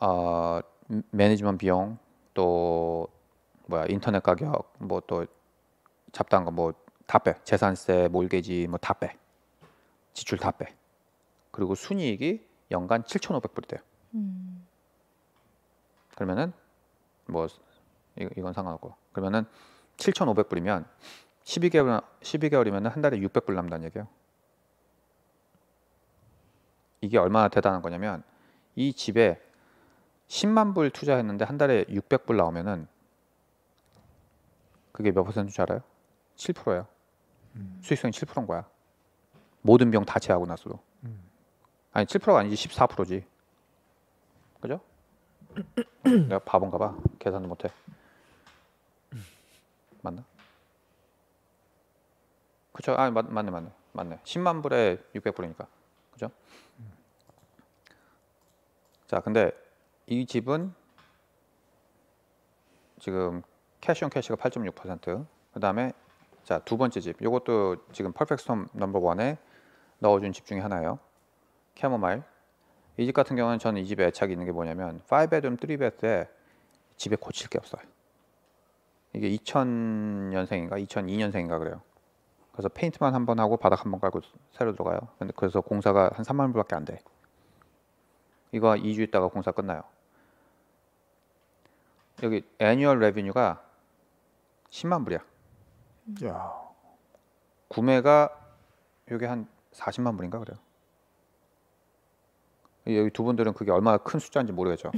어, 매니지먼트 비용 또 뭐야 인터넷 가격 뭐 또 잡다한 거뭐 다 빼. 재산세, 몰개지 뭐 다 빼. 지출 다 빼. 그리고 순이익이 연간 7,500불이 돼요. 음. 그러면은 뭐 이건 상관없고. 그러면은 7,500불이면 12개월 12개월이면 한 달에 600불 남다는 얘기예요. 이게 얼마나 대단한 거냐면 이 집에 10만 불 투자했는데 한 달에 600불 나오면은 그게 몇 퍼센트인 줄 알아요? 7%예요. 음. 수익성이 7%인 거야. 모든 병 다 제하고 나서도. 음. 아니 7%가 아니지 14%지. 그죠? 내가 바본가 봐. 계산도 못해. 맞나? 그쵸? 아 맞, 맞네 맞네 맞네. 10만 불에 600불이니까. 그죠? 자 근데 이 집은 지금 캐시온 캐시가 8.6%그 다음에 자, 두 번째 집. 이것도 지금 퍼펙스톰 넘버 원에 넣어준 집 중에 하나예요. 캐모마일. 이 집 같은 경우는 저는 이 집에 애착이 있는 게 뭐냐면 5베드룸 3베드에 집에 고칠 게 없어요. 이게 2000년생인가 2002년생인가 그래요. 그래서 페인트만 한번 하고 바닥 한번 깔고 새로 들어가요. 근데 그래서 공사가 한 3만 불밖에 안 돼. 이거 2주 있다가 공사 끝나요. 여기 애니얼 레비뉴가 10만 불이야. 야. 구매가 이게 한 40만 불인가 그래요. 여기 두 분들은 그게 얼마나 큰 숫자인지 모르겠죠.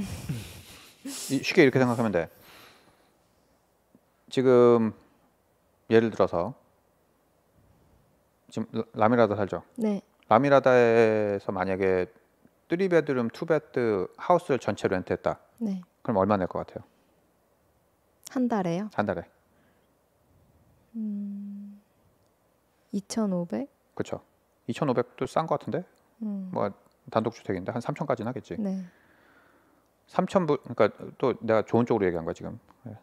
쉽게 이렇게 생각하면 돼. 지금 예를 들어서 지금 라미라다 살죠. 네. 라미라다에서 만약에 3베드룸, 2베드 하우스를 전체로 렌트했다. 네. 그럼 얼마 낼것 같아요? 한 달에요? 한 달에. 2,500? 그렇죠. 2,500도 싼 것 같은데? 음. 뭐 단독주택인데 한 3,000까지는 하겠지. 네. 3,000불 그러니까 또 내가 좋은 쪽으로 얘기한 거야 지금. 예.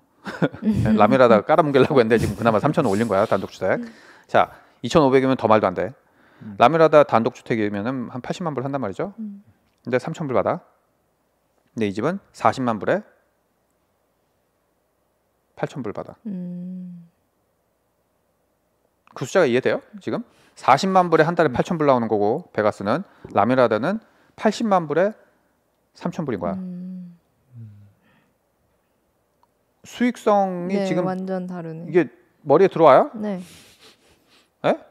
라미라다 깔아뭉개려고 했는데 지금 그나마 3,000원 올린 거야 단독주택. 음. 자, 2,500이면 더 말도 안 돼. 음. 라미라다 단독주택이면은 한 80만 불 한단 말이죠. 음. 근데 3,000불 받아. 근데 이 집은 40만 불에 8,000불 받아. 음. 그 숫자가 이해돼요? 지금 40만 불에 한 달에 8천 불 나오는 거고 베가스는 라미라다는 80만 불에 3천 불인 거야. 음. 수익성이 네, 지금 완전 다르네. 이게 머리에 들어와요? 네. 에? 예?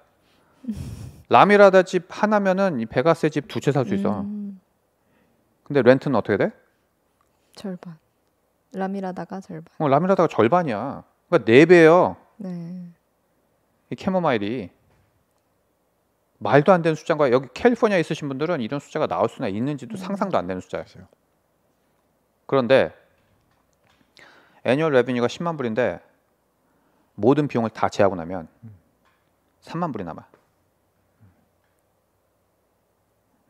라미라다 집 하나면은 이 베가스 집두 채 살 수 있어. 음. 근데 렌트는 어떻게 돼? 절반. 라미라다가 절반. 어, 라미라다가 절반이야. 그러니까 네 배예요. 네. 이 캐모마일이 말도 안 되는 숫자인 거야. 여기 캘리포니아 있으신 분들은 이런 숫자가 나올 수나 있는지도 음. 상상도 안 되는 숫자였어요. 그런데 애니얼 레비뉴가 10만 불인데 모든 비용을 다 제하고 나면 3만 불이 남아.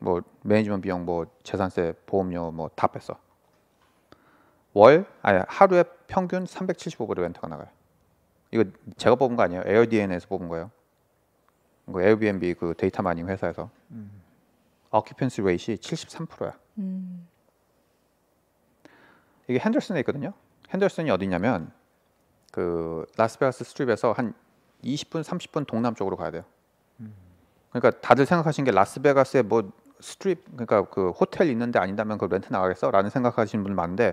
뭐 매니지먼트 비용, 뭐 재산세, 보험료 뭐 다 뺐어. 월 아니 하루에 평균 375불의 렌트가 나가요. 이거 제가 뽑은 거 아니에요? 에어디엔에서 뽑은 거예요. 그 에어비앤비 그 데이터 마이닝 회사에서 음. occupancy rate이 73%야. 음. 이게 핸들슨에 있거든요. 핸들슨이 어디냐면 그 라스베가스 스트립에서 한 20분 30분 동남쪽으로 가야 돼요. 음. 그러니까 다들 생각하신 게 라스베가스에 뭐 스트립 그러니까 그 호텔 있는데 아니다면 그 렌트 나가겠어라는 생각하시는 분 많은데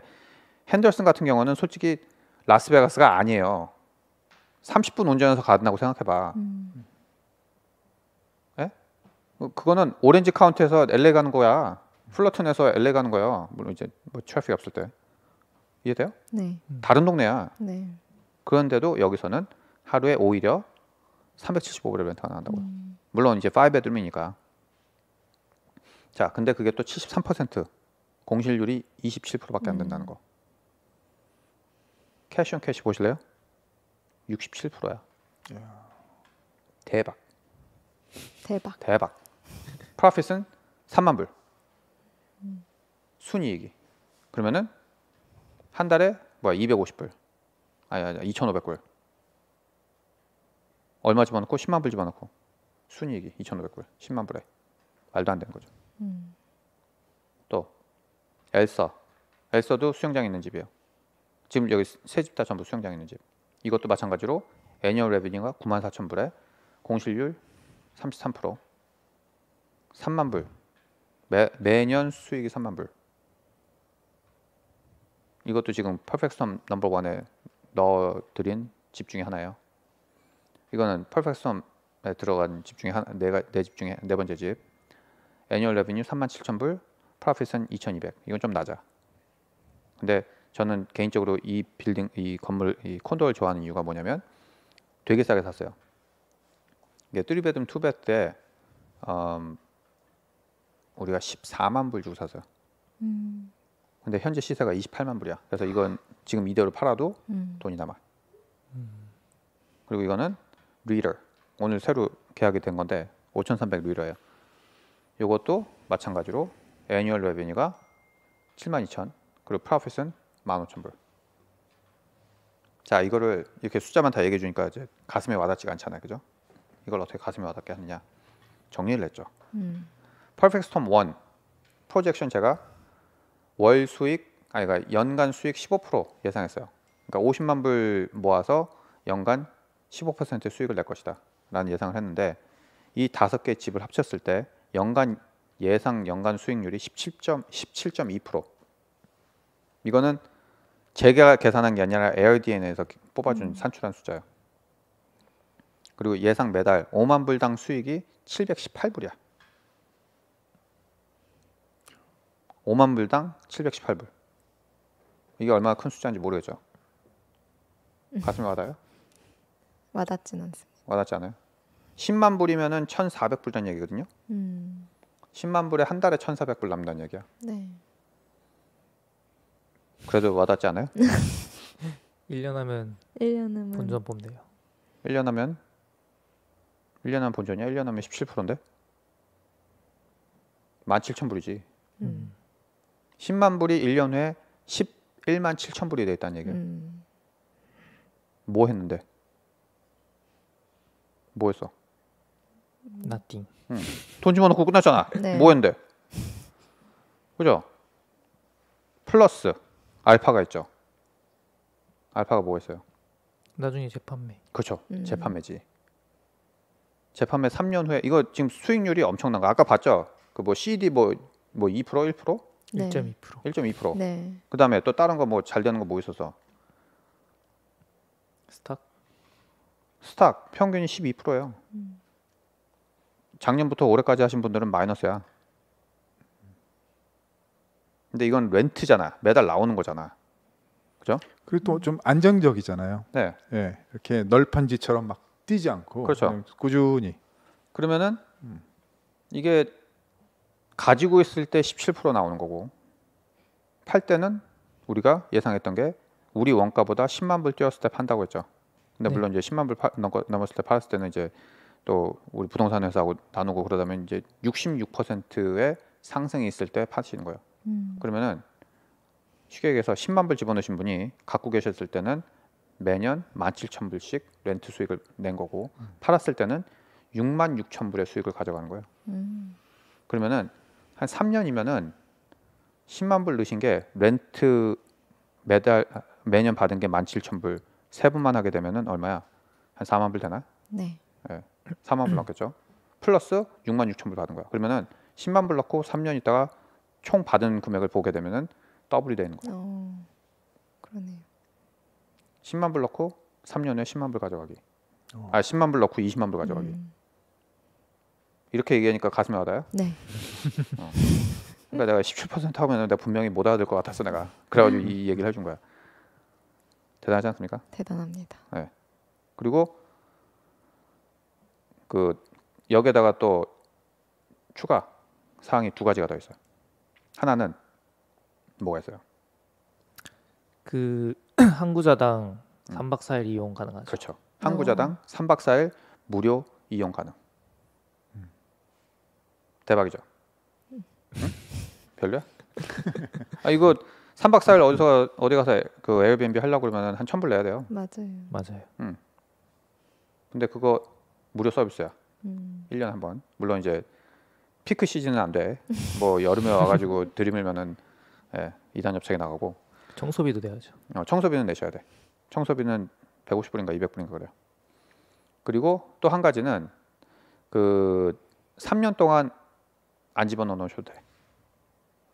핸들슨 같은 경우는 솔직히 라스베가스가 아니에요. 30분 운전해서 간다고 생각해봐. 음. 예? 뭐 그거는 오렌지 카운트에서 LA 가는 거야. 플러튼에서 LA 가는 거야. 물론 이제 뭐 트래픽 없을 때. 이해돼요? 네. 음. 다른 동네야. 네. 그런데도 여기서는 하루에 오히려 375불의 렌트가 나온다고요. 음. 물론 이제 5베드룸이니까. 자, 근데 그게 또 73% 공실률이 27%밖에 안 된다는 음. 거. 캐시 온 캐시 보실래요? 67%야. 야. 대박. 대박. 대박. 프로핏은 3만 불. 음. 순이익이. 그러면은 한 달에 뭐야 250불. 아니 아니 2,500불. 얼마 집어넣고 10만 불 집어넣고 순이익이 2,500불. 10만 불에 말도 안 되는 거죠. 음. 또 엘서. 엘서도 수영장 있는 집이에요. 지금 여기 세 집 다 전부 수영장 있는 집. 이것도 마찬가지로 애니얼 레비니가 94,000불에 공실률 33% 3만 불 매, 매년 수익이 3만 불 이것도 지금 퍼펙트섬 넘버원에 넣어드린 집 중에 하나예요 이거는 퍼펙트섬에 들어간 집 중에 하나 내가 네 네집 중에 네 번째 집 애니얼 레비뉴 37,000불 프라핏은 2,200 이건 좀 낮아 근데 저는 개인적으로 이 빌딩 이 건물 이 콘도를 좋아하는 이유가 뭐냐면 되게 싸게 샀어요. 이게 뚜리베드룸 투베드 때 음, 우리가 14만 불 주고 샀어요. 음. 근데 현재 시세가 28만 불이야. 그래서 이건 지금 이대로 팔아도 음. 돈이 남아. 음. 그리고 이거는 리더 오늘 새로 계약이 된 건데 5,300 리더예요. 요것도 마찬가지로 애니얼 레베니가 72,000 그리고 프로핏은 15,000불. 자, 이거를 이렇게 숫자만 다 얘기해 주니까 이제 가슴에 와닿지가 않잖아요. 그죠? 이걸 어떻게 가슴에 와닿게 하느냐. 정리를 했죠. 음. 퍼펙트 스톰 1 프로젝션 제가 월 수익 아니 그러니까 연간 수익 15% 예상했어요. 그러니까 50만 불 모아서 연간 15% 수익을 낼 것이다. 라는 예상을 했는데 이 다섯 개 집을 합쳤을 때 연간 예상 연간 수익률이 17.17.2% 이거는 제가 계산한 게 아니라 에어DN에서 뽑아준 음. 산출한 숫자예요. 그리고 예상 매달 5만 불당 수익이 718불이야. 5만 불당 718불. 이게 얼마나 큰 숫자인지 모르겠죠. 가슴이 와닿아요? 와닿진 않습니다. 와닿지 않아요? 10만 불이면은 1 4 0 0불이 얘기거든요. 음. 10만 불에 한 달에 1,400불 남는 얘기야. 네. 그래도 와닿지 않아요? 1년 하면 1년 하면 본전 뽑네요. 1년 하면 1년 하면 본전이야? 1년 하면 17%인데? 17,000불이지. 음. 10만 음. 불이 1년 후에 1 1 0 0 0 불이 돼 있다는 얘기예 음. 뭐 했는데? 뭐 했어? Nothing. 응. 돈 집어넣고 끝났잖아. 네. 뭐 했는데? 그죠? 플러스 알파가 있죠. 알파가 뭐가 있어요? 나중에 재판매. 그렇죠. 음. 재판매지. 재판매 3년 후에 이거 지금 수익률이 엄청난 거 아까 봤죠? 그 뭐 CD 뭐뭐2% 1%? 네. 1.2%. 1.2%. 네. 그다음에 또 다른 거 뭐 잘 되는 거 뭐 있어서 스탁. 스탁 평균이 12%예요. 음. 작년부터 올해까지 하신 분들은 마이너스야. 근데 이건 렌트잖아. 매달 나오는 거잖아. 그죠? 그리고 또 좀 안정적이잖아요. 네. 예. 이렇게 널판지처럼 막 뛰지 않고 그렇죠. 꾸준히. 그러면은 음. 이게 가지고 있을 때 17% 나오는 거고 팔 때는 우리가 예상했던 게 우리 원가보다 10만 불 뛰었을 때 판다고 했죠. 근데 네. 물론 네. 이제 10만 불 파, 넘었을 때 팔았을 때는 이제 또 우리 부동산 회사하고 나누고 그러다면 이제 66%의 상승이 있을 때 파시는 거예요. 음. 그러면은 쉽게 얘기해서 10만 불 집어넣으신 분이 갖고 계셨을 때는 매년 17,000불씩 렌트 수익을 낸 거고 음. 팔았을 때는 6만 6 0불의 수익을 가져가는 거예요. 음. 그러면은 한 3년이면은 10만 불 넣으신 게 렌트 매달 매년 받은 게 17,000불 세분만 하게 되면은 얼마야? 한 4만 불 되나? 네. 네. 4만 불넣겠죠 플러스 6만 6 0불 받은 거야. 그러면은 10만 불 넣고 3년 있다가 총 받은 금액을 보게 되면은 더블이 되는 거예요. 어, 그러네요. 10만 불 넣고 3년 후에 10만 불 가져가기. 어. 아 10만 불 넣고 20만 불 가져가기. 음. 이렇게 얘기하니까 가슴이 와닿아요? 네. 어. 그러니까 내가 17% 하면 내가 분명히 못 알아들 것 같았어 내가. 그래가지고 음. 이 얘기를 해준 거야. 대단하지 않습니까? 대단합니다. 네. 그리고 그 여기에다가 또 추가 사항이 두 가지가 더 있어요. 하나는 뭐가 있어요? 그 항구자당 3박 음. 4일 이용 가능하죠. 그렇죠. 항구자당 3박 4일 무료 이용 가능. 음. 대박이죠. 응? 별로야? 아 이거 3박 4일 어디서 어디 가서 그 에어비앤비 하려고 그러면 한 천불 내야 돼요. 맞아요. 맞아요. 음. 근데 그거 무료 서비스야. 음. 1년에 한 번. 물론 이제 피크 시즌은 안 돼. 뭐 여름에 와가지고 들이밀면은 예, 이단 협착에 나가고. 청소비도 내야죠. 어, 청소비는 내셔야 돼. 청소비는 150불인가 200불인가 그래요. 그리고 또 한 가지는 그 3년 동안 안 집어넣어 놓으셔도 돼.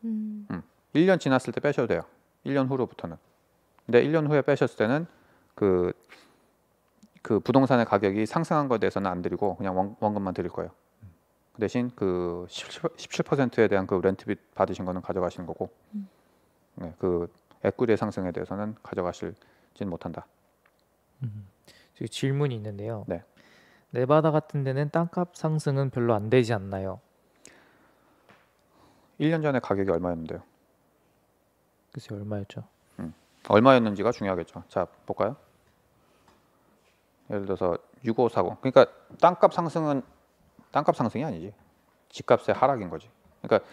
음. 음. 1년 지났을 때 빼셔도 돼요. 1년 후로부터는. 근데 1년 후에 빼셨을 때는 그, 그 부동산의 가격이 상승한 것에 대해서는 안 드리고 그냥 원, 원금만 드릴 거예요. 그 대신 그 17%에 대한 그렌트비 받으신 거는 가져가시는 거고 음. 네, 그 액구리의 상승에 대해서는 가져가실지는 못한다. 음. 질문이 있는데요. 네. 네바다 같은 데는 땅값 상승은 별로 안 되지 않나요? 1년 전에 가격이 얼마였는데요? 글쎄 얼마였죠? 음. 얼마였는지가 중요하겠죠. 자, 볼까요? 예를 들어서 6540. 그러니까 땅값 상승은 땅값 상승이 아니지. 집값의 하락인 거지. 그러니까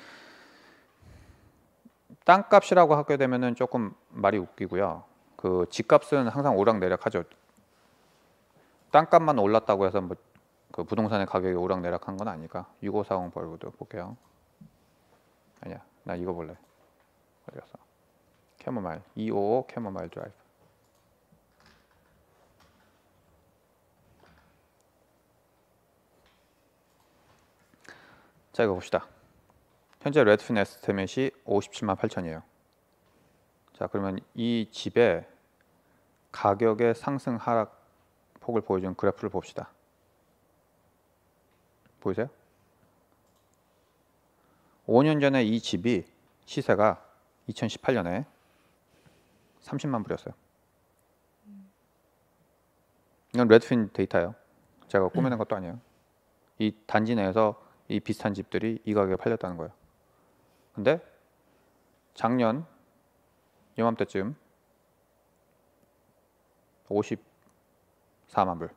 땅값이라고 하게 되면은 조금 말이 웃기고요. 그 집값은 항상 오락내락하죠. 땅값만 올랐다고 해서 뭐 그 부동산의 가격이 오락내락한 건 아니까. 6540 벌고도 볼게요. 아니야. 나 이거 볼래. 어디 갔어? 캐모마일. 255 캐모마일 드라이브. 자 이거 봅시다. 현재 레드핀 에스테밋이 57만 8천이에요. 자 그러면 이 집의 가격의 상승 하락 폭을 보여준 그래프를 봅시다. 보이세요? 5년 전에 이 집이 시세가 2018년에 30만 불이었어요. 이건 레드핀 데이터예요. 제가 꾸며낸 것도 아니에요. 이 단지 내에서 이 비슷한 집들이 이 가격에 팔렸다는 거예요. 근데 작년 이맘때쯤 54만 불.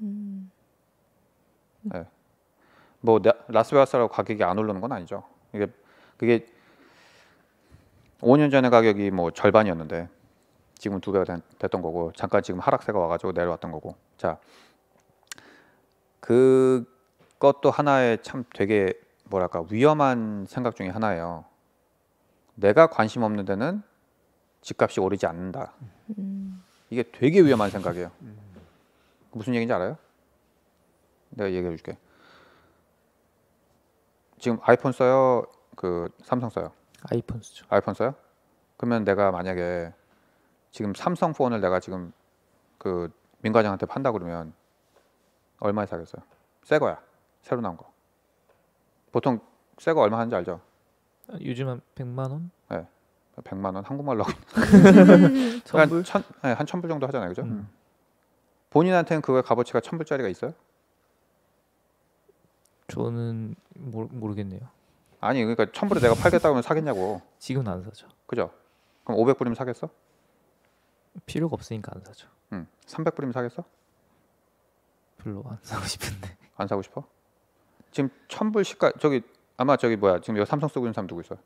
음. 네. 뭐 라스베가스라고 가격이 안 오르는 건 아니죠. 이게 그게 5년 전의 가격이 뭐 절반이었는데 지금 두 배가 됐던 거고 잠깐 지금 하락세가 와가지고 내려왔던 거고 자그 그것도 하나의 참 되게 뭐랄까 위험한 생각 중에 하나예요. 내가 관심 없는 데는 집값이 오르지 않는다. 음. 이게 되게 위험한 생각이에요. 음. 무슨 얘기인지 알아요? 내가 얘기해 줄게. 지금 아이폰 써요? 그 삼성 써요? 아이폰 쓰죠. 아이폰 써요? 그러면 내가 만약에 지금 삼성 폰을 내가 지금 그 민과장한테 판다 그러면 얼마에 사겠어요? 새 거야. 새로 나온 거. 보통 새 거 얼마 하는지 알죠? 요즘 한 100만 원? 네. 100만 원 한국말로 천불? 그러니까 한, 천, 네, 한 천불 정도 하잖아요. 그죠? 음. 본인한테는 그거 값어치가 천불짜리가 있어요? 저는 모르, 모르겠네요. 아니 그러니까 천불에 내가 팔겠다고 하면 사겠냐고. 지금은 안 사죠. 그죠? 그럼 500불이면 사겠어? 필요가 없으니까 안 사죠. 음. 300불이면 사겠어? 별로 안 사고 싶은데. 안 사고 싶어? 지금 천불 시가 저기 아마 저기 뭐야 지금 여 삼성 쓰고 있는 사람 누구 있어요?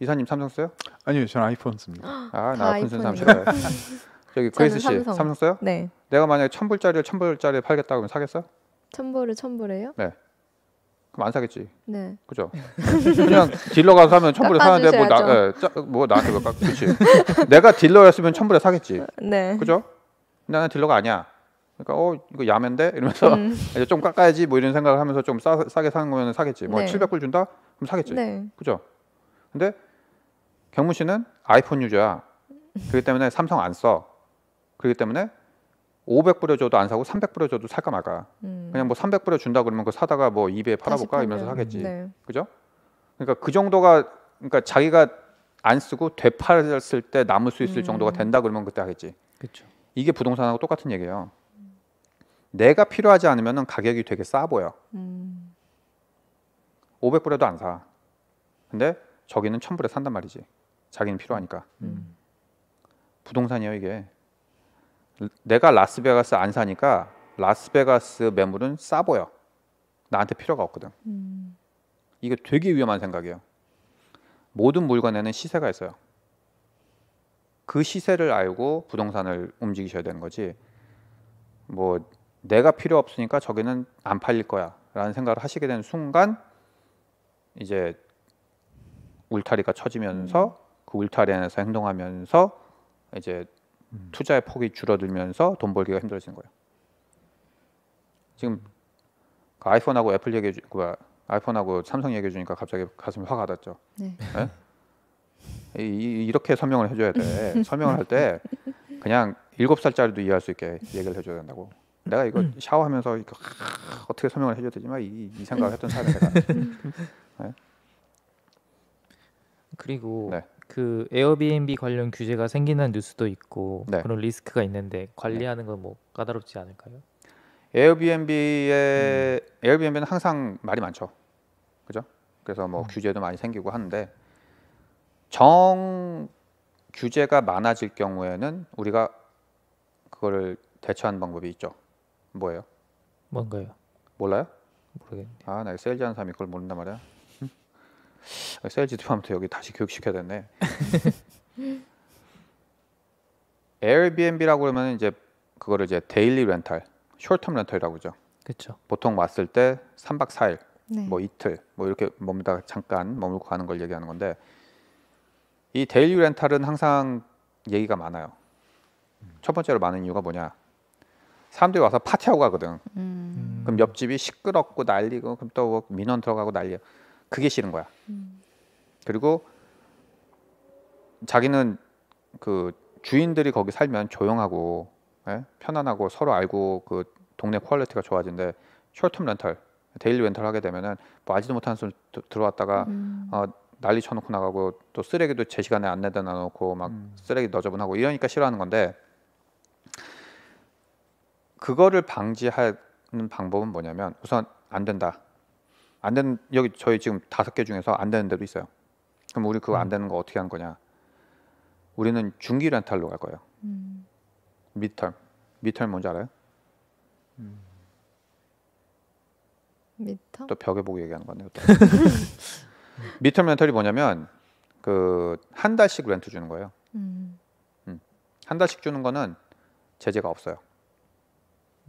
이사님 삼성 써요? 아니요, 저는 아이폰 씁니다. 아, 나 아, 아이폰 쓰는 사람 싫어요. 저기 그레이스 씨 삼성. 삼성 써요? 네. 내가 만약에 천불짜리를 천불짜리에 팔겠다 그러면 사겠어요? 천불을 천불에요? 네. 그럼 안 사겠지. 네. 그죠? 그냥 딜러 가서 사면 천불에 사는데 뭐, 나, 에, 예, 짜, 뭐 나한테 깎 그치? 내가 딜러였으면 천불에 사겠지. 네. 그죠? 나는 딜러가 아니야. 그러니까 어 이거 야매인데 이러면서 음. 아, 이제 좀 깎아야지 뭐 이런 생각을 하면서 좀 싸, 게 사는 거면 사겠지 뭐 네. 700불 준다 그럼 사겠지 네. 그죠 근데 경문 씨는 아이폰 유저야 그렇기 때문에 삼성 안 써 그렇기 때문에 500불에 줘도 안 사고 300불에 줘도 살까 말까 음. 그냥 뭐 300불에 준다 그러면 그 사다가 뭐2 0에 팔아볼까 이러면서 사겠지 네. 그죠 그러니까 그 정도가 그러니까 자기가 안 쓰고 되팔았을 때 남을 수 있을 음. 정도가 된다 그러면 그때 하겠지 그렇죠. 이게 부동산하고 똑같은 얘기예요. 내가 필요하지 않으면 가격이 되게 싸 보여. 음. 500불에도 안 사. 근데 저기는 1000불에 산단 말이지. 자기는 필요하니까. 음. 부동산이에요, 이게. 내가 라스베가스 안 사니까 라스베가스 매물은 싸 보여. 나한테 필요가 없거든. 음. 이게 되게 위험한 생각이에요. 모든 물건에는 시세가 있어요. 그 시세를 알고 부동산을 움직이셔야 되는 거지. 뭐 내가 필요 없으니까 저기는 안 팔릴 거야라는 생각을 하시게 된 순간 이제 울타리가 쳐지면서 음. 그 울타리 안에서 행동하면서 이제 음. 투자의 폭이 줄어들면서 돈 벌기가 힘들어지는 거예요. 지금 그 아이폰하고 애플 얘기해 주고 그 아이폰하고 삼성 얘기해 주니까 갑자기 가슴이 확가닿죠 네. 네? 이, 이렇게 설명을 해줘야 돼. 설명을 할 때 그냥 일곱 살짜리도 이해할 수 있게 얘기를 해줘야 된다고. 내가 이거 음. 샤워하면서 이거 하, 어떻게 설명을 해줘야 되지만 이, 이 생각을 했던 사람이 내가 음. 네. 그리고 네. 그 에어비앤비 관련 규제가 생기는 뉴스도 있고 네. 그런 리스크가 있는데 관리하는 건 뭐 까다롭지 않을까요? 에어비앤비의 음. 에어비앤비는 항상 말이 많죠, 그죠? 그래서 뭐 음. 규제도 많이 생기고 하는데 정 규제가 많아질 경우에는 우리가 그거를 대처하 방법이 있죠. 뭐예요? 뭔가요? 몰라요? 모르겠네 아, 나 세일즈 하는 사람이 그걸 모른단 말이야. 세일즈도 아무튼 여기 다시 교육시켜야 되네. 에어비앤비라고 그러면 이제 그거를 이제 데일리 렌탈, 숄텀 렌탈이라고 그러죠. 그렇죠. 보통 왔을 때 3박 4일, 네. 뭐 이틀, 뭐 이렇게 머물다 잠깐 머물고 가는 걸 얘기하는 건데 이 데일리 렌탈은 항상 얘기가 많아요. 첫 번째로 많은 이유가 뭐냐? 사람들이 와서 파티하고 가거든. 음. 그럼 옆집이 시끄럽고 난리고 그럼 또 뭐 민원 들어가고 난리. 그게 싫은 거야. 음. 그리고 자기는 그 주인들이 거기 살면 조용하고 예? 편안하고 서로 알고 그 동네 퀄리티가 좋아진데 숄텀 렌털 데일리 렌털 하게 되면은 뭐 알지도 못하는 소 들어왔다가 음. 어, 난리 쳐놓고 나가고 또 쓰레기도 제 시간에 안 내다 놔놓고 막 음. 쓰레기 너저분하고 이러니까 싫어하는 건데 그거를 방지하는 방법은 뭐냐면 우선 안 된다. 안 되는 여기 저희 지금 다섯 개 중에서 안 되는 데도 있어요. 그럼 우리 그거 안 음. 되는 거 어떻게 한 거냐? 우리는 중기 렌탈로 갈 거예요. 음. 미털. 미털 뭔지 알아요? 음. 미터? 또 벽에 보고 얘기하는 거네요. 미털 렌탈이 뭐냐면 그 한 달씩 렌트 주는 거예요. 음. 음. 한 달씩 주는 거는 제재가 없어요.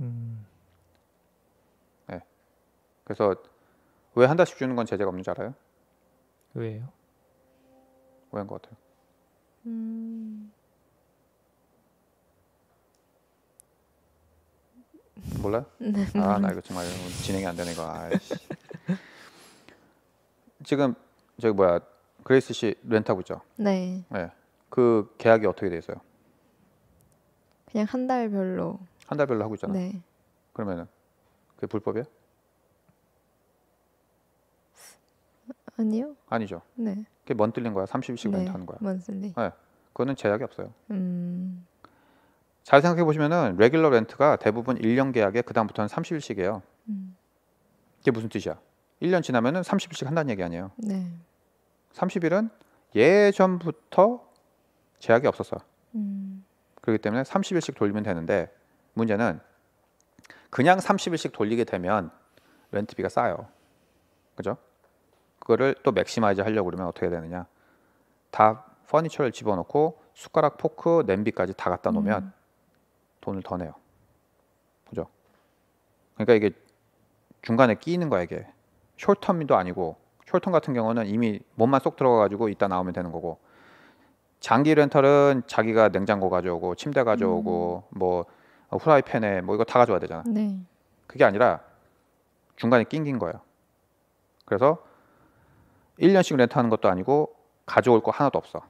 음. 네. 그래서 왜 한 달씩 주는 건 제재가 없는줄 알아요? 왜요? 왜인 것 같아요? 음... 몰라 네. 아, 나 이거 정말 진행이 안되는거 아이씨. 지금 저기 뭐야 그레이스 씨 렌트하고 있죠? 네. 네. 그 계약이 어떻게 돼 있어요? 그냥 한 달별로 한 달별로 하고 있잖아. 네. 그러면은 그게 불법이야? 아니요. 아니죠. 네. 그게 먼뜰린 거야. 32시간 네. 하는 거야. 먼슬리. 네. 그거는 제약이 없어요. 음. 잘 생각해 보시면은 레귤러 렌트가 대부분 1년 계약에 그다음부터는 30일씩이에요. 음. 이게 무슨 뜻이야? 1년 지나면은 30일씩 한다는 얘기 아니에요. 네. 30일은 예전부터 제약이 없었어. 음. 그렇기 때문에 30일씩 돌리면 되는데 문제는 그냥 30일씩 돌리게 되면 렌트비가 싸요. 그죠? 그거를 또 맥시마이즈 하려고 그러면 어떻게 되느냐? 다 퍼니처를 집어넣고 숟가락, 포크, 냄비까지 다 갖다 놓으면 음. 돈을 더 내요. 그죠? 그러니까 이게 중간에 끼는 거야 이게. 숄텀도 이 아니고 숄텀 같은 경우는 이미 몸만 쏙 들어가가지고 이따 나오면 되는 거고 장기 렌털은 자기가 냉장고 가져오고 침대 가져오고 음. 뭐 어, 후라이팬에 뭐 이거 다 가져와야 되잖아. 네. 그게 아니라 중간에 낑긴 거예요. 그래서 1년씩 렌트하는 것도 아니고 가져올 거 하나도 없어.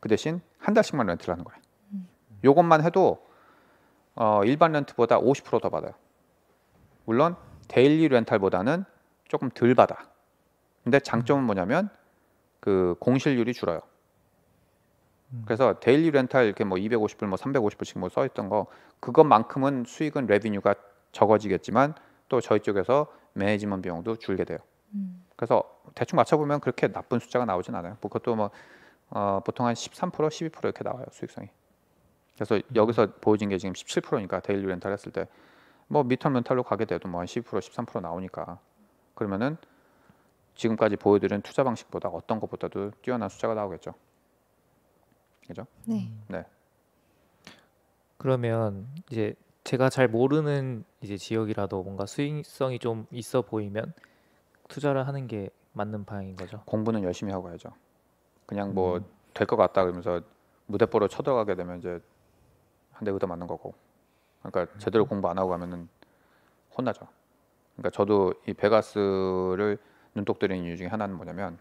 그 대신 한 달씩만 렌트를 하는 거야. 음. 요것만 해도 어, 일반 렌트보다 50%더 받아요. 물론 데일리 렌탈보다는 조금 덜 받아. 근데 장점은 뭐냐면 그 공실률이 줄어요. 음. 그래서 데일리 렌탈 이렇게 뭐 250불 뭐 350불씩 뭐 써있던 거 그것만큼은 수익은 레비뉴가 적어지겠지만 또 저희 쪽에서 매니지먼 비용도 줄게 돼요. 음. 그래서 대충 맞춰보면 그렇게 나쁜 숫자가 나오진 않아요. 뭐 그것도 뭐 어, 보통 한13% 12% 이렇게 나와요 수익성이. 그래서 음. 여기서 보여진 게 지금 17%니까 데일리 렌탈 했을 때 뭐 미터 렌탈로 가게 돼도 뭐한12% 13% 나오니까 그러면은 지금까지 보여드린 투자 방식보다 어떤 것보다도 뛰어난 숫자가 나오겠죠. 그죠? 네. 네. 그러면 이제 제가 잘 모르는 이제 지역이라도 뭔가 수익성이 좀 있어 보이면 투자를 하는 게 맞는 방향인 거죠. 공부는 열심히 하고 가야죠. 그냥 뭐 될것 음. 같다 그러면서 무대포로 쳐들어가게 되면 이제 한대부터 맞는 거고. 그러니까 음. 제대로 공부 안 하고 가면은 혼나죠. 그러니까 저도 이 베가스를 눈독 들인 이유 중에 하나는 뭐냐면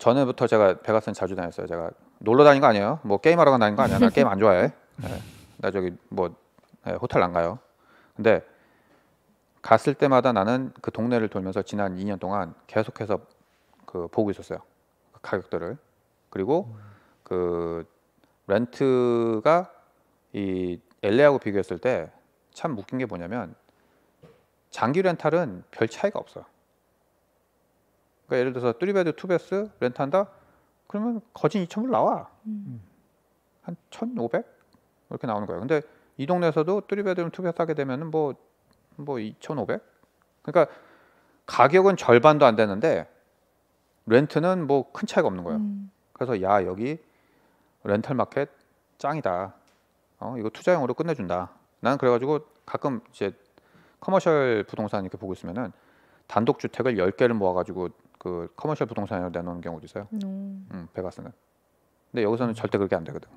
전에부터 제가 베가슨 자주 다녔어요. 제가 놀러 다닌 거 아니에요. 뭐 게임하러 다닌 거 아니야. 나 게임 안 좋아해. 네. 네. 나 저기 뭐 네, 호텔 안 가요. 근데 갔을 때마다 나는 그 동네를 돌면서 지난 2년 동안 계속해서 그 보고 있었어요. 그 가격들을. 그리고 그 렌트가 이 LA하고 비교했을 때참 웃긴 게 뭐냐면 장기 렌탈은 별 차이가 없어요. 그러니까 예를 들어서 뚜리베드 투베스 렌트한다? 그러면 거진 2천불 나와. 음. 한 1,500? 이렇게 나오는 거예요. 근데 이 동네에서도 뚜리베드 투베스 하게 되면은 뭐, 뭐 2,500? 그러니까 가격은 절반도 안 되는데 렌트는 뭐 큰 차이가 없는 거예요. 음. 그래서 야, 여기 렌탈 마켓 짱이다. 어, 이거 투자용으로 끝내준다. 난 그래가지고 가끔 이제 커머셜 부동산 이렇게 보고 있으면은 단독 주택을 열개를 모아가지고 그 커머셜 부동산으로 내놓는 경우도 있어요. 음, 음 베가스는. 근데 여기서는 음. 절대 그렇게 안 되거든.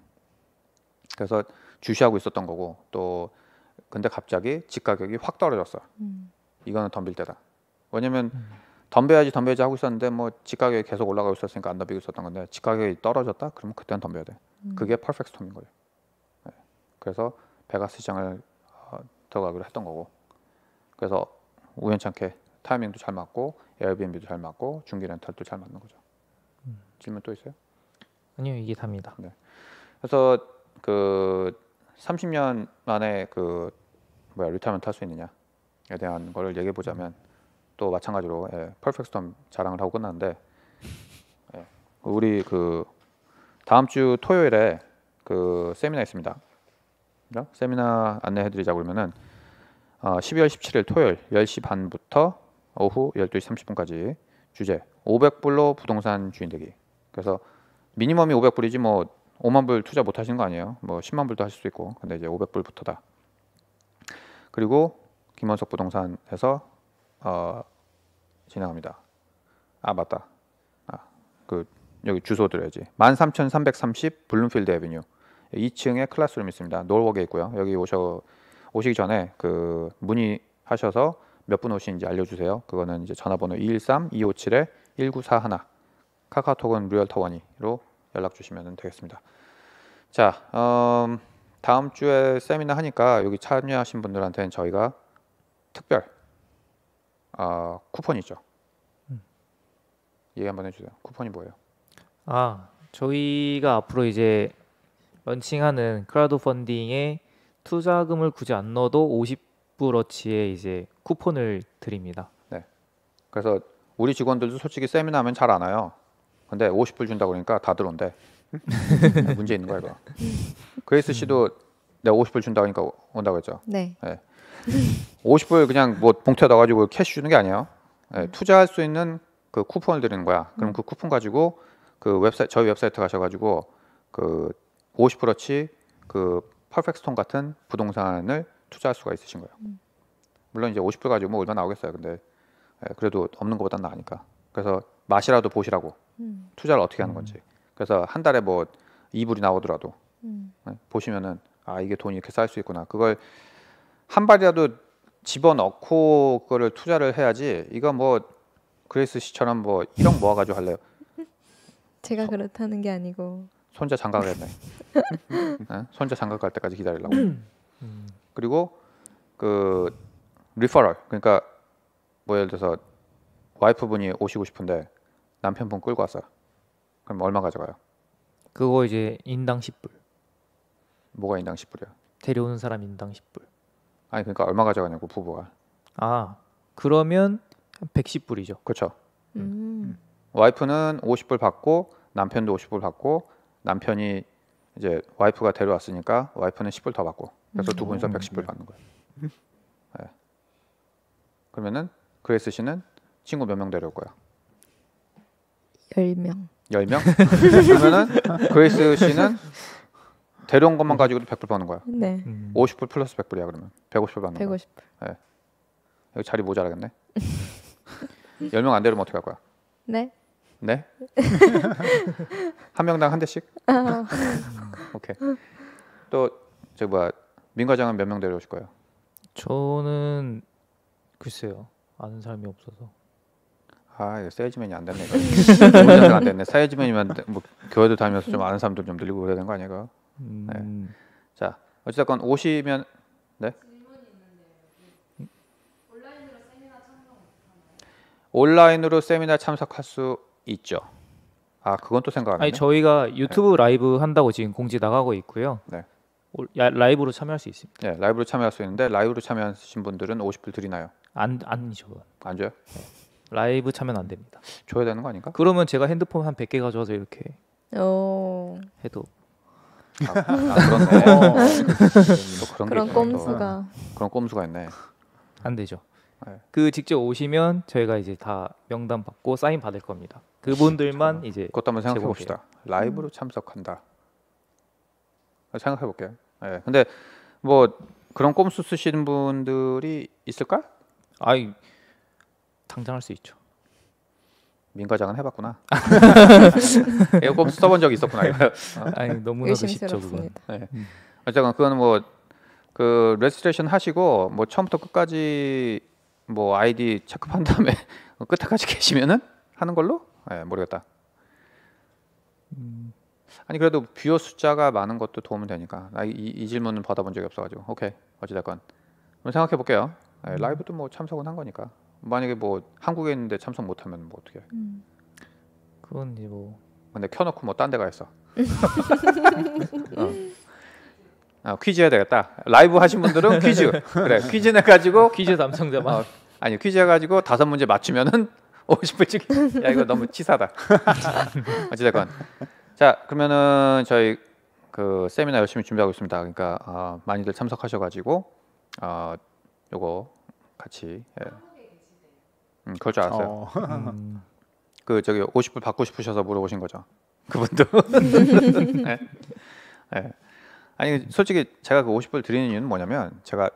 그래서 주시하고 있었던 거고 또 근데 갑자기 집 가격이 확 떨어졌어. 음. 이거는 덤빌 때다. 왜냐면 음. 덤벼야지 덤벼야지 하고 있었는데 뭐 집 가격이 계속 올라가고 있었으니까 안 덤비고 있었던 건데 집 가격이 떨어졌다. 그러면 그때는 덤벼야 돼. 음. 그게 퍼펙트 스톰인 거예요. 네. 그래서 베가스 시장을 어, 들어가기로 했던 거고. 그래서 우연찮게 타이밍도 잘 맞고 에어비앤비도 잘 맞고 중기 렌탈도 잘 맞는 거죠. 음. 질문 또 있어요? 아니요 이게 답니다. 네. 그래서 그 30년 만에 그 뭐야 리타이먼수 있느냐에 대한 걸 얘기해 보자면 또 마찬가지로 예, 퍼펙 스톰 자랑을 하고 끝났는데 예, 우리 그 다음 주 토요일에 그 세미나 있습니다. 세미나 안내해드리자 그러면은 어, 12월 17일 토요일 10시 반부터 오후 12시 30분까지 주제 500불로 부동산 주인 되기. 그래서 미니멈이 500불이지 뭐 5만 불 투자 못 하시는 거 아니에요. 뭐 10만 불도 하실 수 있고. 근데 이제 500불부터다. 그리고 김원석 부동산에서 어, 진행합니다. 아 맞다. 아, 그 여기 주소 드려야지. 13,330 블룸필드 에비뉴. 2층에 클래스룸 있습니다. 노을워크에 있고요. 여기 오셔 오시기 전에 그 문의하셔서 몇분 오신지 알려주세요. 그거는 이제 전화번호 213-257-1941 카카오톡은 루얼타원이로 연락 주시면 되겠습니다. 자, 음, 다음 주에 세미나 하니까 여기 참여하신 분들한테는 저희가 특별 어, 쿠폰 있죠. 음. 얘기 한번 해주세요. 쿠폰이 뭐예요? 아, 저희가 앞으로 이제 런칭하는 크라우드 펀딩에 투자금을 굳이 안 넣어도 50 브러치에 이제 쿠폰을 드립니다. 네. 그래서 우리 직원들도 솔직히 세미나 하면 잘 안 와요. 근데 50불 준다 그러니까 다들 온대. 문제 있는 거야 이거. 그레이스 씨도 내가 50불 준다 그러니까 온다고 했죠. 네. 네. 50불 그냥 뭐 봉투에 넣어가지고 캐시 주는 게 아니에요. 네, 음. 투자할 수 있는 그 쿠폰을 드리는 거야. 그럼 음. 그 쿠폰 가지고 그 웹사이 저희 웹사이트 가셔가지고 그 50%치 그 퍼펙스톤 같은 부동산을 투자할 수가 있으신 거예요. 음. 물론 이제 50불 가지고 뭐 얼마 나오겠어요. 근데 예, 그래도 없는 것보단 나으니까. 그래서 맛이라도 보시라고 음. 투자를 어떻게 하는 음. 건지. 그래서 한 달에 뭐 2불이 나오더라도 네? 보시면은 아 이게 돈이 이렇게 쌓일 수 있구나. 그걸 한 발이라도 집어넣고 그거를 투자를 해야지 이거 뭐 그레이스 씨처럼 뭐 1억 모아가지고 할래요? 제가 그렇다는 게 아니고 손자 장가가겠네. 예? 손자 장가 갈 때까지 기다리려고. 음. 그리고 그 리퍼럴 그러니까 뭐 예를 들어서 와이프분이 오시고 싶은데 남편분 끌고 왔어요. 그럼 얼마 가져가요? 그거 이제 인당 10불. 뭐가 인당 10불이야? 데려오는 사람 인당 10불. 아니 그러니까 얼마 가져가냐고 부부가. 아 그러면 110불이죠. 그렇죠. 음. 음. 와이프는 50불 받고 남편도 50불 받고 남편이 이제 와이프가 데려왔으니까 와이프는 10불 더 받고 그래서 두 분이서 110불 음. 받는 거예요. 네. 그러면은 그레이스 씨는 친구 몇 명 데려올 거야? 10명. 10명? 그러면은 그레이스 씨는 데려온 것만 가지고도 100불 음. 받는 거야. 네. 50불 플러스 100불이야 그러면. 150불 받는 1 5 0 거야. 150불. 네. 여기 자리 모자라겠네. 10명 안 데려오면 어떻게 할 거야? 네. 네? 한 명당 한 대씩? 어. 오케이. 또저 뭐야 민과장은 몇명 데려오실 거예요? 저는 글쎄요 아는 사람이 없어서. 아 이거 세일즈맨이 안 됐네. 안 됐네. 세일즈맨이면 뭐 교회도 다니면서 좀 아는 사람들 좀 늘리고 그래야 되는 거 아니에요? 네. 음. 자 어쨌건 오시면 네. 온라인으로 세미나 참석할 수 있죠. 아 그건 또 생각 안 해요? 저희가 네. 유튜브 네. 라이브 한다고 지금 공지 나가고 있고요. 네. 라이브로 참여할 수 있습니다. 네, 라이브로 참여할 수 있는데 라이브로 참여하신 분들은 50불 드리나요? 안 안이죠. 안 줘요? 네. 라이브 참여는 안 됩니다. 줘야 되는 거 아닌가? 그러면 제가 핸드폰 한 100개 가져와서 이렇게 오... 해도 아, 아 어. 뭐 그런 꼼수가 그런 꼼수가 있네. 안 되죠. 네. 그 직접 오시면 저희가 이제 다 명단 받고 사인 받을 겁니다. 그분들만 이제 그것도 한번 생각해 봅시다. 라이브로 음. 참석한다. 아, 생각해 볼게요. 예. 네. 근데 뭐 그런 꼼수 쓰시는 분들이 있을까? 아이 당장 할 수 있죠. 민과장은 해봤구나. 에어컨 써본 적 있었구나. 어? 아니 너무나도 쉽죠 그건. 네. 음. 어쨌건 그건 뭐그 레스트이션 하시고 뭐 처음부터 끝까지 뭐 아이디 체크한 다음에 어, 끝에까지 계시면은 하는 걸로? 네, 모르겠다. 음. 아니 그래도 뷰어 숫자가 많은 것도 도움이 되니까. 아, 이, 이 질문은 받아본 적이 없어가지고. 오케이 어찌됐건 한번 생각해 볼게요. 네, 라이브도 뭐 참석은 한 거니까. 만약에 뭐 한국에 있는데 참석 못하면 뭐 어떻게? 음. 그건 이제 뭐. 근데 켜놓고 뭐 딴데가 있어. 어. 어, 퀴즈 해야 되겠다. 라이브 하신 분들은 퀴즈. 그래 퀴즈 내 가지고 퀴즈 담당자만. 어, 아니 퀴즈 해가지고 다섯 문제 맞추면은 50분 찍야 이거 너무 치사다. 어찌됐건 자 그러면은 저희 그 세미나 열심히 준비하고 있습니다. 그러니까 어, 많이들 참석하셔가지고 어, 요거 같이. 예. 음, 그럴 줄 알았어요. 어. 음. 그 저기 50불 받고 싶으셔서 물어보신 거죠. 그분도. 네. 네. 아니 솔직히 제가 그 50불 드리는 이유는 뭐냐면 제가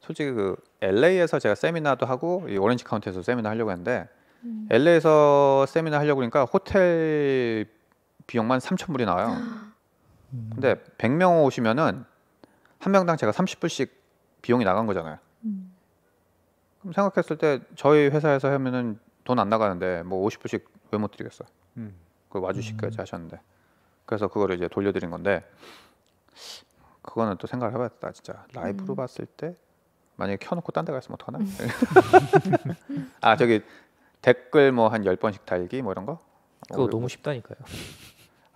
솔직히 그 LA에서 제가 세미나도 하고 이 오렌지 카운티에서 세미나 하려고 했는데 음. LA에서 세미나 하려고 그러니까 호텔 비용만 3천 불이 나와요. 음. 근데 100명 오시면은 한 명당 제가 30불씩 비용이 나간 거잖아요. 음. 그럼 생각했을 때 저희 회사에서 하면은 돈 안 나가는데 뭐 50불씩 왜 못 드리겠어요? 음. 그걸 와주시까지 음. 하셨는데 그래서 그거를 이제 돌려드린 건데 그거는 또 생각을 해봤다 진짜 라이브로 음. 봤을 때 만약에 켜놓고 딴데 갔으면 어떡하나? 음. 아 저기 댓글 뭐한 열번씩 달기 뭐 이런 거? 그거 오, 어, 너무 쉽다니까요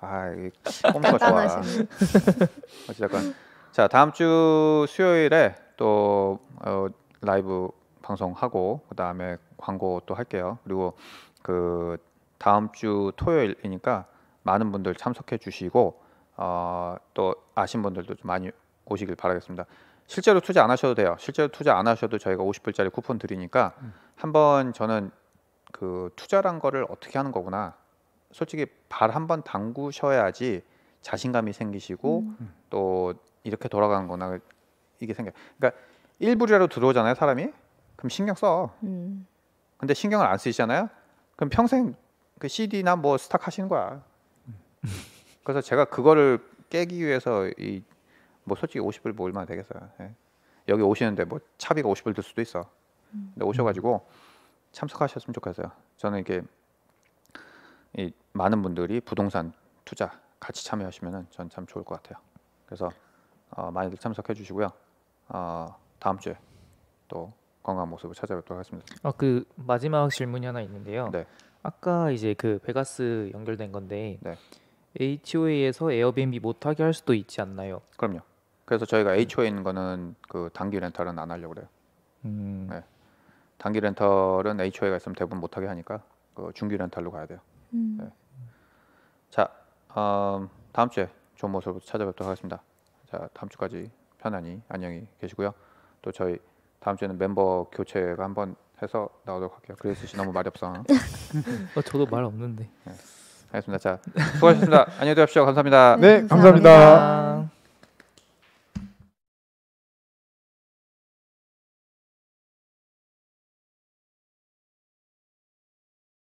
아 이게 꼼수가 좋아 어쨌건 자 다음 주 수요일에 또 어, 라이브 방송하고 그 다음에 광고 또 할게요 그리고 그 다음 주 토요일이니까 많은 분들 참석해 주시고 어, 또 아신 분들도 좀 많이 오시길 바라겠습니다. 실제로 투자 안 하셔도 돼요. 실제로 투자 안 하셔도 저희가 50불짜리 쿠폰 드리니까 음. 한번 저는 그 투자란 거를 어떻게 하는 거구나. 솔직히 발 한번 담그셔야지 자신감이 생기시고 음. 음. 또 이렇게 돌아가는 거나 이게 생겨. 그러니까 일부리라도 들어오잖아요, 사람이. 그럼 신경 써. 음. 근데 신경을 안 쓰시잖아요. 그럼 평생 그 CD나 뭐 스탁 하시는 거야. 음. 그래서 제가 그거를 깨기 위해서 이 뭐 솔직히 50불 뭐 얼마나 되겠어요. 예. 여기 오시는데 뭐 차비가 50불 들 수도 있어. 근데 음. 오셔가지고 참석하셨으면 좋겠어요. 저는 이게 이 많은 분들이 부동산 투자 같이 참여하시면은 전참 좋을 것 같아요. 그래서 어, 많이들 참석해 주시고요. 어, 다음 주에 또 건강한 모습을 찾아뵙도록 하겠습니다. 아그 마지막 질문이 하나 있는데요. 네. 아까 이제 그 베가스 연결된 건데 네. HOA에서 에어비앤비 못하게 할 수도 있지 않나요? 그럼요. 그래서 저희가 HOA 있는 거는 그 단기 렌탈은 안 하려고 그래요. 음. 네. 단기 렌탈은 HOA가 있으면 대부분 못하게 하니까 그 중기 렌탈로 가야 돼요. 음. 네. 자, 음, 다음 주에 좋은 모습으로 찾아뵙도록 하겠습니다. 자, 다음 주까지 편안히 안녕히 계시고요. 또 저희 다음 주에는 멤버 교체가 한번 해서 나오도록 할게요. 그레스씨 너무 말이 없어. 어, 저도 말 없는데. 네. 알겠습니다. 자, 수고하셨습니다. 안녕히 들십시오 감사합니다. 네, 네, 감사합니다. 감사합니다.